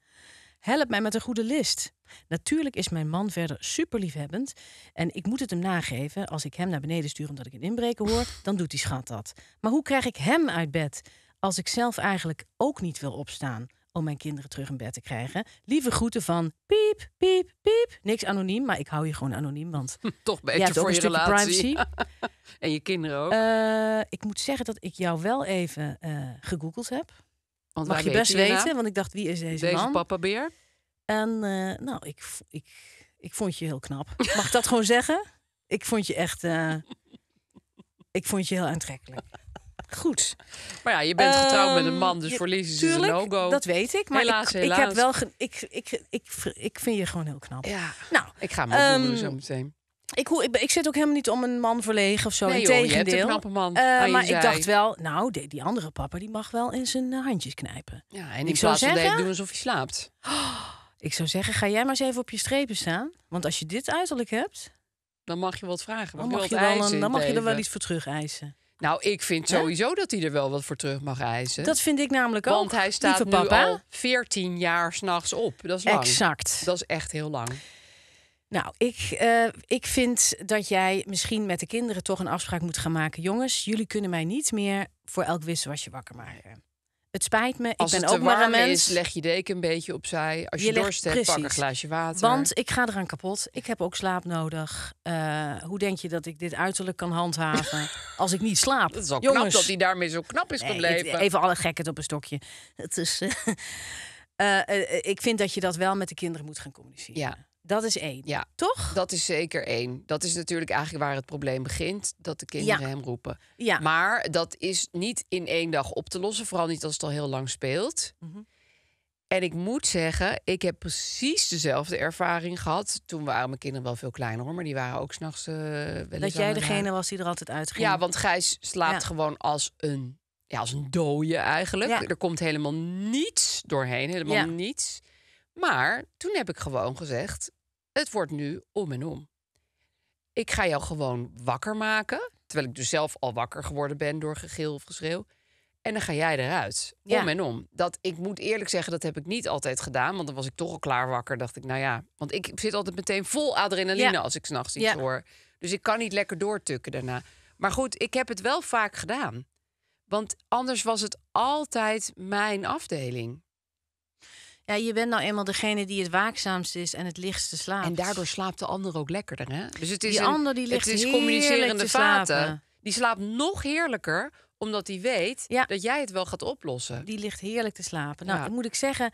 Help mij met een goede list. Natuurlijk is mijn man verder superliefhebbend En ik moet het hem nageven. Als ik hem naar beneden stuur omdat ik een inbreker hoor, dan doet die schat dat. Maar hoe krijg ik hem uit bed als ik zelf eigenlijk ook niet wil opstaan om mijn kinderen terug in bed te krijgen? Lieve groeten van piep, piep, piep. Niks anoniem, maar ik hou je gewoon anoniem, want toch beter voor je relatie. en je kinderen ook. Eh, ik moet zeggen dat ik jou wel even uh, gegoogeld heb. Want Mag je best weten, want ik dacht, wie is deze, deze man? papabeer? En eh, nou, ik, ik, ik vond je heel knap. Mag ik dat gewoon zeggen? Ik vond je echt... Eh, ik vond je heel aantrekkelijk. Goed. Maar ja, je bent getrouwd met een man, dus ja, ehm, verliezen tuurlijk, is een no Dat weet ik. Maar ik, ik heb wel. Ik, ik, ik, ik vind je gewoon heel knap. Ja. Nou, ik ga me um, ehm, zo meteen. Ik, ik, ik, zit ook helemaal niet om een man verlegen of zo. Nee, joh, hebt Een man eh, maar ik dacht wel, nou, die, die andere papa die mag wel in zijn handjes knijpen. Ja, en ik zou zeggen, doen alsof hij slaapt. ik zou zeggen, ga jij maar eens even op je strepen staan. Want als je dit uiterlijk hebt... Dan mag je wat vragen. dan, mag je, wel een, dan mag je er wel iets voor terug eisen. Nou, ik vind sowieso dat hij er wel wat voor terug mag eisen. Dat vind ik namelijk ook. Want hij staat nu papa. al 14 jaar s'nachts op. Dat is lang. Exact. Dat is echt heel lang. Nou, ik, eh, ik vind dat jij misschien met de kinderen toch een afspraak moet gaan maken. Jongens, jullie kunnen mij niet meer voor elk wisselwasje wakker maken. Het spijt me, Als ik ben ook maar een mens. leg je deken een beetje opzij. Als je, je dorst pak een glaasje water. Want ik ga eraan kapot. Ik heb ook slaap nodig. Eh, hoe denk je dat ik dit uiterlijk kan handhaven als ik niet slaap? Dat is al Jongens. dat hij daarmee zo knap is gebleven. Even alle gekheid op een stokje. Het is... Eh, ik vind dat je dat wel met de kinderen moet gaan communiceren. Ja. Dat is één. Ja, toch? Dat is zeker één. Dat is natuurlijk eigenlijk waar het probleem begint: dat de kinderen hem roepen. Ja. Maar dat is niet in één dag op te lossen, vooral niet als het al heel lang speelt. Mhm. En ik moet zeggen, ik heb precies dezelfde ervaring gehad. Toen waren mijn kinderen wel veel kleiner hoor, maar die waren ook s'nachts uh, Dat jij degene was die er altijd uitging. Ja, want gij slaapt gewoon als een, ja, als een dode eigenlijk. Er komt helemaal niets doorheen, helemaal niets. Maar toen heb ik gewoon gezegd: het wordt nu om en om. Ik ga jou gewoon wakker maken. Terwijl ik dus zelf al wakker geworden ben door gegil of geschreeuw. En dan ga jij eruit. Om en om. Dat, ik moet eerlijk zeggen, dat heb ik niet altijd gedaan. Want dan was ik toch al klaar wakker. Dacht ik, nou ja. Want ik zit altijd meteen vol adrenaline als ik s'nachts iets hoor. Dus ik kan niet lekker doortukken daarna. Maar goed, ik heb het wel vaak gedaan. Want anders was het altijd mijn afdeling. Ja, je bent nou eenmaal degene die het waakzaamst is en het lichtste slaapt. En daardoor slaapt de ander ook lekkerder, hè? Dus het is die een, ander die ligt het is communicerende vaten. Die slaapt nog heerlijker, omdat hij weet dat jij het wel gaat oplossen. Die ligt heerlijk te slapen. Nou, moet ik zeggen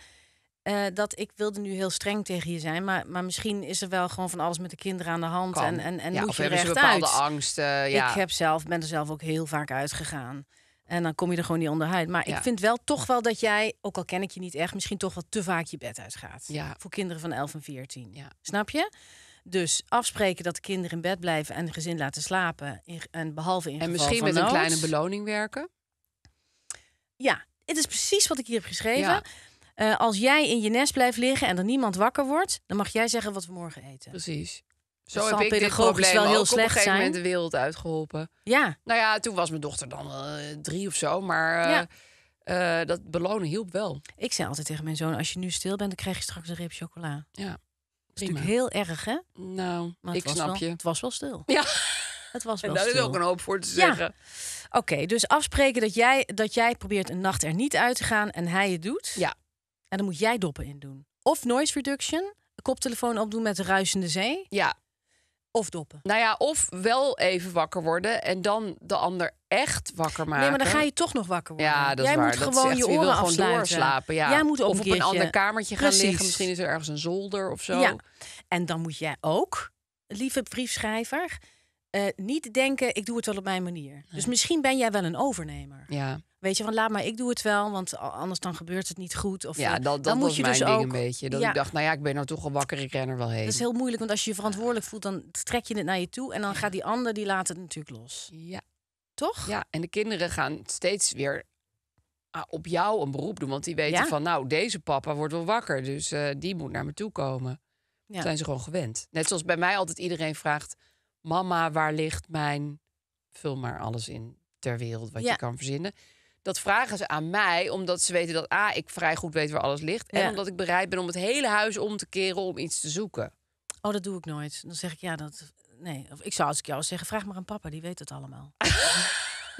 eh, dat ik wilde nu heel streng tegen je zijn, maar, maar misschien is er wel gewoon van alles met de kinderen aan de hand. Kan. En, en, en ja, of je hebben ze bepaalde angsten? ja. Ik heb zelf, ben er zelf ook heel vaak uitgegaan. En dan kom je er gewoon niet onderuit. Maar ik vind wel toch wel dat jij, ook al ken ik je niet echt, misschien toch wel te vaak je bed uitgaat. Voor kinderen van 11 en 14. Ja. Snap je? Dus afspreken dat de kinderen in bed blijven en de gezin laten slapen. en behalve in En misschien met een kleine beloning werken. Ja, het is precies wat ik hier heb geschreven. Eh, als jij in je nest blijft liggen en er niemand wakker wordt, dan mag jij zeggen wat we morgen eten. Precies. Zo heb ik dit probleem wel heel slecht op een gegeven zijn. moment de wereld uitgeholpen. Ja. Nou ja, toen was mijn dochter dan eh, drie of zo, maar... Eh, eh, dat belonen hielp wel. Ik zei altijd tegen mijn zoon: als je nu stil bent, dan krijg je straks een reep chocola. Ja. Dat is natuurlijk heel erg, hè? Nou, ik snap je. Het was wel stil. Ja. Het was wel nou, en daar is ook een hoop voor te zeggen. Oké, dus afspreken dat jij, dat jij probeert een nacht er niet uit te gaan en hij het doet. Ja. En dan moet jij doppen in doen. Of noise reduction, koptelefoon opdoen met de ruisende zee. Ja, of doppen. Nou ja, of wel even wakker worden en dan de ander echt wakker maken. Nee, maar dan ga je toch nog wakker worden. Ja, dat Jij waar. moet gewoon je oren afsluiten. Ja. Jij moet of een op een ander kamertje gaan liggen. Misschien is er ergens een zolder of zo. Ja. En dan moet jij ook, lieve briefschrijver, eh, niet denken: ik doe het wel op mijn manier. Dus misschien ben jij wel een overnemer. Ja weet je van laat maar, ik doe het wel, want anders dan gebeurt het niet goed. Of, ja, eh, dan moet je dus mijn dus ook, een beetje. Dat ik dacht, nou ja, ik ben nou toch al wakker, ik ren er wel heen. Dat is heel moeilijk, want als je je verantwoordelijk voelt, dan trek je het naar je toe en dan gaat die ander, die laat het natuurlijk los. Ja. Toch? Ja, en de kinderen gaan steeds weer ah, op jou een beroep doen, want die weten van, nou, deze papa wordt wel wakker, dus eh, die moet naar me toe komen. Ja. Zijn ze gewoon gewend. Net zoals bij mij altijd iedereen vraagt, mama, waar ligt mijn... Vul maar alles in ter wereld wat je kan verzinnen dat vragen ze aan mij omdat ze weten dat A, ik vrij goed weet waar alles ligt. En omdat ik bereid ben om het hele huis om te keren om iets te zoeken. Oh, dat doe ik nooit. Dan zeg ik ja, dat. Nee. Of ik zou als ik jou zeggen, vraag maar aan papa, die weet het allemaal.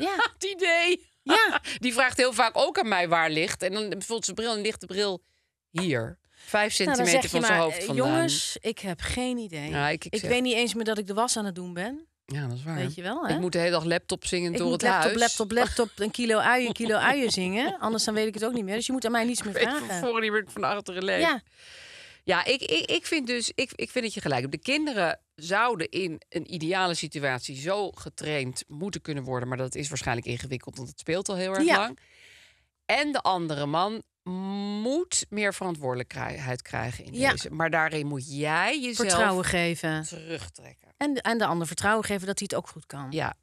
ja. Het idee. Ja. Die vraagt heel vaak ook aan mij waar ligt. En dan bijvoorbeeld zijn bril een lichte bril hier. Vijf nou, centimeter van zijn hoofd eh, vandaan. Jongens, ik heb geen idee. ik, weet niet eens meer dat ik de was aan het doen ben. Ja, dat is waar. Weet je wel, hè? Ik moet de hele dag laptop zingen door het laptop, huis. Laptop, laptop, laptop, een kilo uien, kilo uien zingen. Anders dan weet ik het ook niet meer. Dus je moet aan mij niets meer vragen. Van voor niet meer van achteren leeg. Ja. Ja, ik, ik, ik vind dus, ik, ik vind het je gelijk De kinderen zouden in een ideale situatie zo getraind moeten kunnen worden. Maar dat is waarschijnlijk ingewikkeld, want het speelt al heel erg lang. En de andere man moet meer verantwoordelijkheid krijgen in ja. deze. Maar daarin moet jij jezelf... Vertrouwen geven. Terugtrekken. En de, de ander vertrouwen geven dat hij het ook goed kan. Ja.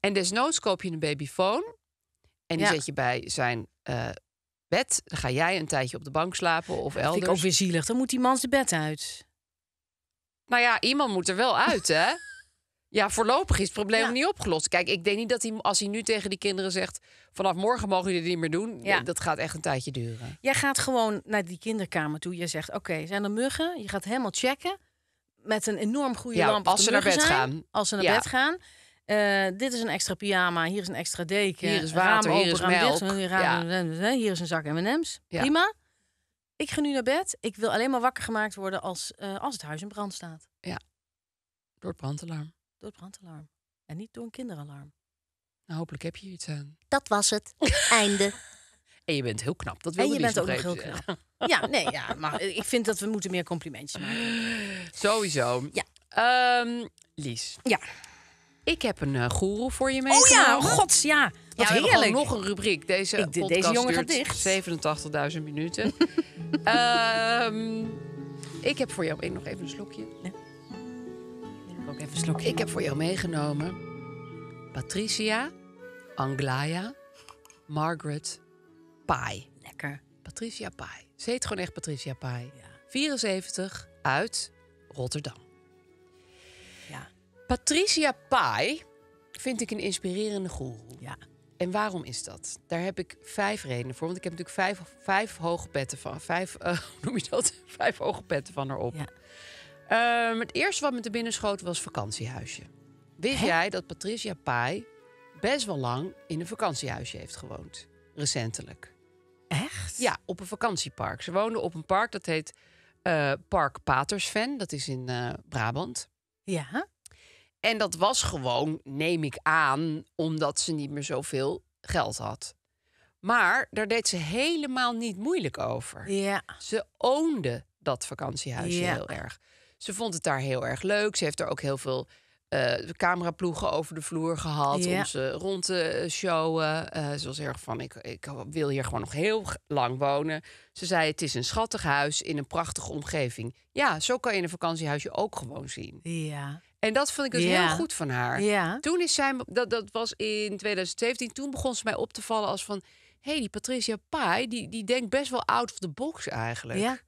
En desnoods koop je een babyfoon. En die zet je bij zijn eh, bed. Dan ga jij een tijdje op de bank slapen of elders. Vind ik ook weer zielig. Dan moet die man zijn bed uit. Nou ja, iemand moet er wel uit, hè? Ja, voorlopig is het probleem niet opgelost. Kijk, ik denk niet dat hij, als hij nu tegen die kinderen zegt: vanaf morgen mogen jullie het niet meer doen. Ja. Dat gaat echt een tijdje duren. Jij gaat gewoon naar die kinderkamer toe. Je zegt: Oké, zijn er muggen? Je gaat helemaal checken met een enorm goede ja, lamp. Als ze naar bed gaan. Als ze naar bed gaan. Eh, dit is een extra pyjama, hier is een extra deken. Hier is water, hier is melk. Eh, eh, hier is een zak M&M's. Prima. Ik ga nu naar bed. Ik wil alleen maar wakker gemaakt worden als, als het huis in brand staat. Ja. Door het brandalarm. Door brandalarm. En niet door een kinderalarm. Nou, hopelijk heb je iets aan. Dat was het. Einde. En je bent heel knap. Dat wil en je bent ook nog heel knap. Ja, nee, ja, maar ik vind dat we moeten meer complimentjes maken. Sowieso. Ja. Ehm, Lies. Ja. Ik heb een uh, goeroe voor je meegenomen. Oh ja, oh gods, ja. Wat heerlijk. nog een rubriek. Deze podcast deze jongen duurt 87.000 minuten. Ehm, ik heb voor jou... Ik nog even een slokje. Ik Ja, ook even een slokje. Ik heb voor jou meegenomen... Patricia, Anglaya, Margaret Pai. Lekker. Patricia Pai. Ze heet gewoon echt Patricia Pai. Ja. 74 uit Rotterdam. Ja. Patricia Pai vind ik een inspirerende goeroe. Ja. En waarom is dat? Daar heb ik vijf redenen voor. Want ik heb natuurlijk vijf, vijf hoge petten van. Vijf, eh, noem je dat? Vijf hoge petten van haar op. Ja. Ehm, het eerste wat me te binnen schoot was vakantiehuisje. Wist jij dat Patricia Pai best wel lang in een vakantiehuisje heeft gewoond? Recentelijk. Echt? Ja, op een vakantiepark. Ze woonden op een park dat heet eh, Park Patersven. Dat is in eh, Brabant. Ja. En dat was gewoon, neem ik aan, omdat ze niet meer zoveel geld had. Maar daar deed ze helemaal niet moeilijk over. Ja. Ze oonde dat vakantiehuisje heel erg. Ze vond het daar heel erg leuk. Ze heeft er ook heel veel eh, de cameraploegen over de vloer gehad om ze rond te showen. Eh, ze was erg van, ik, ik wil hier gewoon nog heel lang wonen. Ze zei, het is een schattig huis in een prachtige omgeving. Ja, zo kan je een vakantiehuisje ook gewoon zien. Ja. En dat vond ik dus heel goed van haar. Ja. Toen is zij, dat, dat was in 2017, toen begon ze mij op te vallen als van... hé, hey, die Patricia Pai, die, die denkt best wel out of the box eigenlijk. Ja.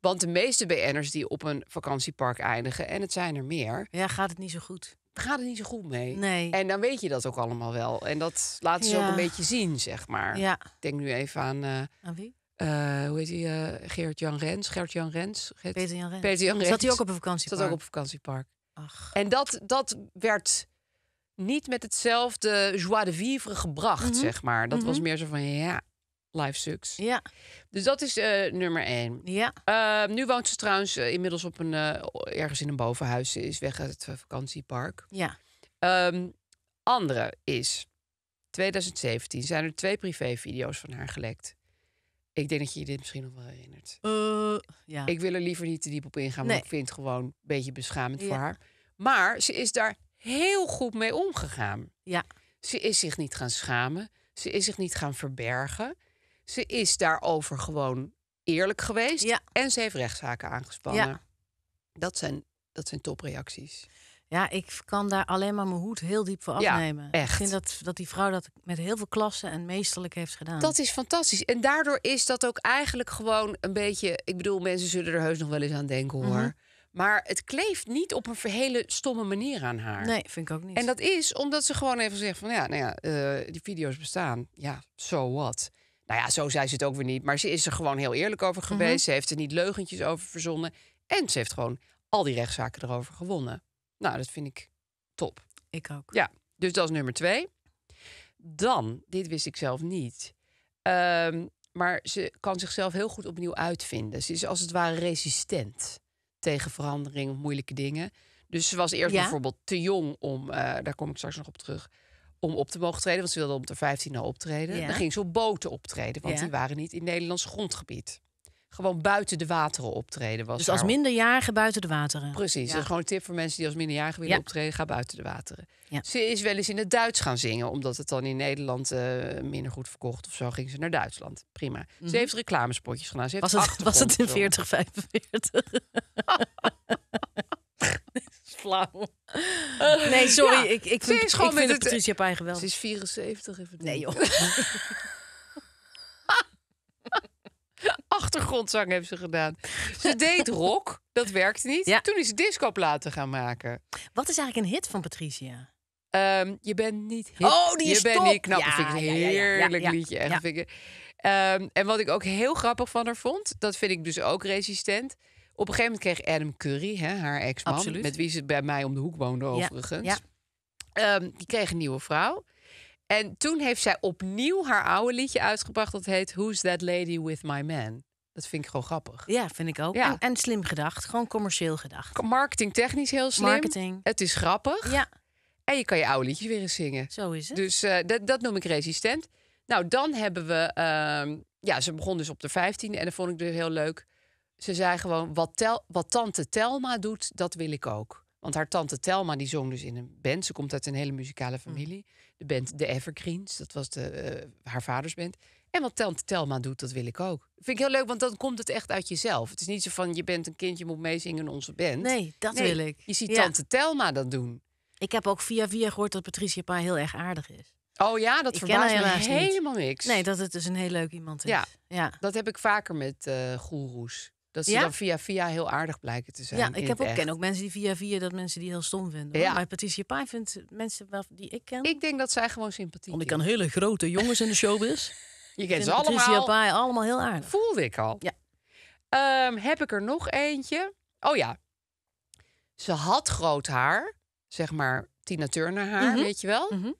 Want de meeste BN'ers die op een vakantiepark eindigen, en het zijn er meer. Ja, gaat het niet zo goed. Gaat het niet zo goed mee. Nee. En dan weet je dat ook allemaal wel. En dat laat ze ook een beetje zien, zeg maar. Ja. Ik denk nu even aan... Eh, aan wie? Eh, hoe heet hij? Uh, eh, Geert-Jan Rens. Geert-Jan Rens. Geert... Peter-Jan Rens. Peter Rens. Zat hij ook op een vakantiepark? Zat ook op een vakantiepark. Ach. En dat, dat werd niet met hetzelfde joie de vivre gebracht, mhm. zeg maar. Dat was mhm. meer zo van, ja, Live Sucks. Ja. Dus dat is eh, nummer één. Ja. Ehm, nu woont ze trouwens eh, inmiddels op een, eh, ergens in een bovenhuis. Ze is weg uit het vakantiepark. Ja. Ehm, andere is, 2017 zijn er twee privévideo's van haar gelekt. Ik denk dat je je dit misschien nog wel herinnert. ja. Ik wil er liever niet te diep op ingaan, nee. maar ik vind het gewoon een beetje beschamend voor haar. Maar ze is daar heel goed mee omgegaan. Ja. Ze is zich niet gaan schamen. Ze is zich niet gaan verbergen. Ze is daarover gewoon eerlijk geweest. En ze heeft rechtszaken aangespannen. Dat, zijn, dat zijn topreacties. Ja, ik kan daar alleen maar mijn hoed heel diep voor afnemen. echt. Ik vind dat, dat die vrouw dat met heel veel klasse en meesterlijk heeft gedaan. Dat is fantastisch. En daardoor is dat ook eigenlijk gewoon een beetje. Ik bedoel, mensen zullen er heus nog wel eens aan denken hoor. Mhm. Maar het kleeft niet op een hele stomme manier aan haar. Nee, vind ik ook niet. En dat is omdat ze gewoon even zegt van ja, nou ja, eh, die video's bestaan. Ja, so what. Nou ja, zo zei ze het ook weer niet. Maar ze is er gewoon heel eerlijk over geweest. Mhm. Ze heeft er niet leugentjes over verzonnen. En ze heeft gewoon al die rechtszaken erover gewonnen. Nou, dat vind ik top. Ik ook. Ja, dus dat is nummer twee. Dan, dit wist ik zelf niet. Ehm, maar ze kan zichzelf heel goed opnieuw uitvinden. Ze is als het ware resistent tegen verandering of moeilijke dingen. Dus ze was eerst bijvoorbeeld te jong om, eh, daar kom ik straks nog op terug, om op te mogen treden. Want ze wilden om de 15 al optreden. Dan ging ze op boten optreden, want die waren niet in Nederlands grondgebied. Gewoon buiten de wateren optreden was. Dus als minderjarige buiten de wateren. Precies. Ja. is gewoon een tip voor mensen die als minderjarige willen optreden. Ga buiten de wateren. Ze is wel eens in het Duits gaan zingen. Omdat het dan in Nederland eh, minder goed verkocht of zo. Ging ze naar Duitsland. Prima. Ze mhm. heeft reclamespotjes gedaan. Ze was, het, was het in 40, 45? flauw. Eh, nee, sorry. ik, ik, vind, ik vind het, Patricia eigen geweldig. Eh, ze is 74 Nee joh. Achtergrondzang heeft ze gedaan. Ze deed rock, dat werkte niet. Ja. Toen is ze laten gaan maken. Wat is eigenlijk een hit van Patricia? Ehm, je bent niet Oh, die is Je bent niet knap. vind ik een heerlijk liedje. Echt. Ehm, en wat ik ook heel grappig van haar vond... dat vind ik dus ook resistent... Op een gegeven moment kreeg Adam Curry, hè, haar ex-man, met wie ze bij mij om de hoek woonde overigens. Ehm, die kreeg een nieuwe vrouw. En toen heeft zij opnieuw haar oude liedje uitgebracht. Dat heet Who's That Lady With My Man? Dat vind ik gewoon grappig. Ja, vind ik ook. Ja. En, slim gedacht. Gewoon commercieel gedacht. Marketingtechnisch heel slim. Marketing. Het is grappig. Ja. En je kan je oude liedje weer eens zingen. Zo is het. Dus eh, dat, dat noem ik resistent. Nou, dan hebben we... Ehm, ja, ze begon dus op de 15 En dat vond ik dus heel leuk ze zei gewoon, wat, tel, wat tante Telma doet, dat wil ik ook. Want haar tante Telma die zong dus in een band. Ze komt uit een hele muzikale mm. familie. De band The Evergreens, dat was de, eh, haar vaders band. En wat tante Telma doet, dat wil ik ook. Vind ik heel leuk, want dan komt het echt uit jezelf. Het is niet zo van je bent een kindje, moet meezingen in onze band. Nee, dat wil ik. Je ziet tante Telma dat doen. Ik heb ook via via gehoord dat Patricia Pa heel erg aardig is. Oh ja, dat verbaast me helemaal niks. Nee, dat het dus een heel leuk iemand is. Ja, ja. dat heb ik vaker met uh, goeroes. Dat ze ja? dan via via heel aardig blijken te zijn. Ja, ik heb ook, ken ook mensen die via via dat mensen die heel stom vinden. Ja. Maar Patricia Pai vindt mensen die ik ken. Ik denk dat zij gewoon sympathiek Want ik kan hele grote jongens in de showbiz. Je kent ze allemaal. Patricia Pai allemaal heel aardig. Voelde ik al. Ja. Ehm, heb ik er nog eentje? Oh ja. Ze had groot haar. Zeg maar Tina Turner haar, mhm. weet je wel. Mhm.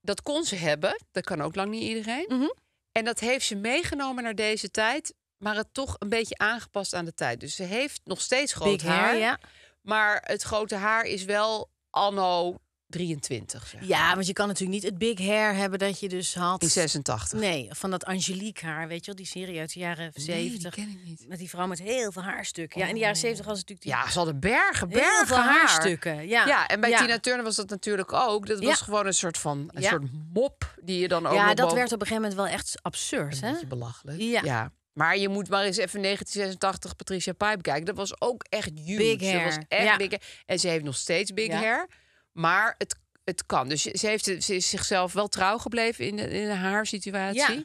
Dat kon ze hebben. Dat kan ook lang niet iedereen. Mhm. En dat heeft ze meegenomen naar deze tijd maar het toch een beetje aangepast aan de tijd. Dus ze heeft nog steeds groot Big haar. Hair, ja. Maar het grote haar is wel anno 23. Zeg Ja, want je kan natuurlijk niet het big hair hebben dat je dus had. In 86. Nee, van dat Angelique haar, weet je wel, die serie uit de jaren nee, 70. Die ken ik niet. Met die vrouw met heel veel haarstukken. Ja, in de jaren 70 was het natuurlijk. Die... Ja, ze hadden bergen, bergen heel veel haarstukken. Ja. ja, en bij Tina Turner was dat natuurlijk ook. Dat was gewoon een soort van een soort mop die je dan ook. Ja, dat werd op een gegeven moment wel echt absurd. Een beetje belachelijk. Ja. Maar je moet maar eens even 1986 Patricia Pipe kijken. Dat was ook echt huge. Big hair. Was echt big En ze heeft nog steeds big ja. hair. Maar het, het kan. Dus ze, heeft, ze is zichzelf wel trouw gebleven in, in haar situatie. Ja.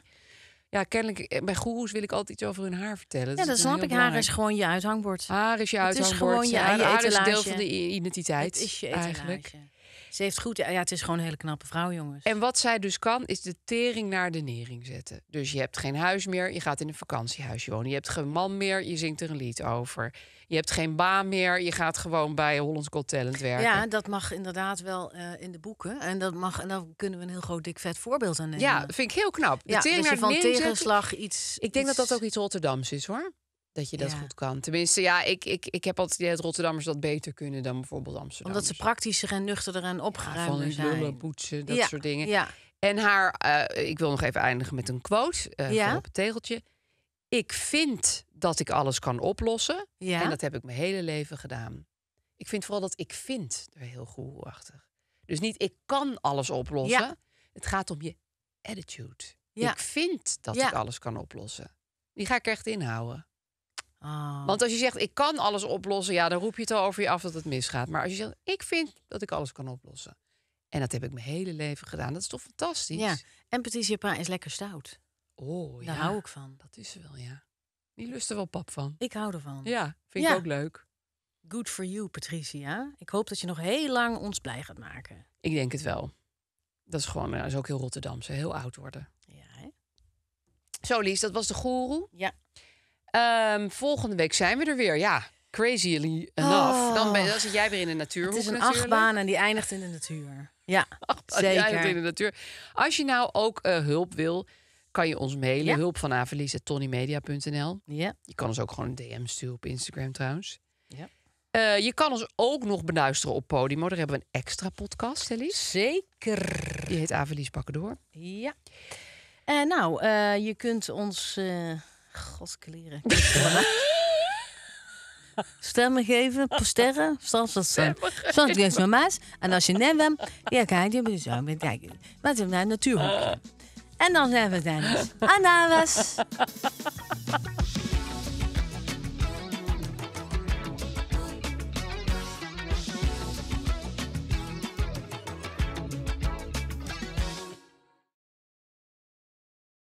Ja, kennelijk eh, bij goeroes wil ik altijd iets over hun haar vertellen. Ja, dat, snap ik. Haar is gewoon je uithangbord. Haar is je het uithangbord. Is gewoon je, haar, haar is deel van de identiteit. Het is je eigenlijk. Ze heeft goed, ja, het is gewoon een hele knappe vrouw, jongens. En wat zij dus kan, is de tering naar de nering zetten. Dus je hebt geen huis meer, je gaat in een vakantiehuisje wonen. Je hebt geen man meer, je zingt er een lied over. Je hebt geen baan meer, je gaat gewoon bij Hollands Got Talent werken. Ja, dat mag inderdaad wel eh, in de boeken. En dat mag, en dan kunnen we een heel groot dik vet voorbeeld aan nemen. Ja, vind ik heel knap. De ja, tering dus naar van tegenslag iets. Ik denk dat dat ook iets Rotterdams is hoor dat je dat goed kan. Tenminste, ja, ik, ik, ik heb altijd idee dat Rotterdammers dat beter kunnen dan bijvoorbeeld Amsterdam. Omdat ze praktischer en nuchterder en opgeruimder ja, van zijn. Van poetsen, dat soort dingen. Ja. En haar, eh, ik wil nog even eindigen met een quote eh, ja. op het tegeltje. Ik vind dat ik alles kan oplossen. Ja. En dat heb ik mijn hele leven gedaan. Ik vind vooral dat ik vind er heel goed achter. Dus niet ik kan alles oplossen. Het gaat om je attitude. Ik vind dat ik alles kan oplossen. Die ga ik echt inhouden. Oh. Want als je zegt, ik kan alles oplossen, ja, dan roep je het al over je af dat het misgaat. Maar als je zegt, ik vind dat ik alles kan oplossen. En dat heb ik mijn hele leven gedaan. Dat is toch fantastisch? Ja, en Patricia Pa is lekker stout. Oh, Daar hou ik van. Dat is ze wel, ja. Die lust er wel pap van. Ik hou ervan. Ja, vind ik ook leuk. Good for you, Patricia. Ik hoop dat je nog heel lang ons blij gaat maken. Ik denk het wel. Dat is gewoon, dat eh, is ook heel Rotterdamse, heel oud worden. Ja, hè? Zo, Lies, dat was de goeroe. Ja. Ehm, volgende week zijn we er weer. Ja, crazy enough. Oh. Dan, dan zit jij weer in de natuur. Het is een natuurlijk. achtbaan en die eindigt in de natuur. Ja, oh, zeker. in de natuur. Als je nou ook eh, hulp wil, kan je ons mailen. Hulp van tonnymedia.nl. Ja. Je kan ons ook gewoon een DM sturen op Instagram trouwens. Ja. Eh, je kan ons ook nog beluisteren op Podimo. Daar hebben we een extra podcast, Zeker. Die heet Avelies Bakken Door. Ja. Uh, nou, je kunt ons Godskleren. Stemmen geven, posteren, zoals dat zijn. Zoals het met En als je neemt hem, ja, kijk, je bent zo met kijken. Met hem naar natuurhoek. Ah. En dan zijn we daar. was.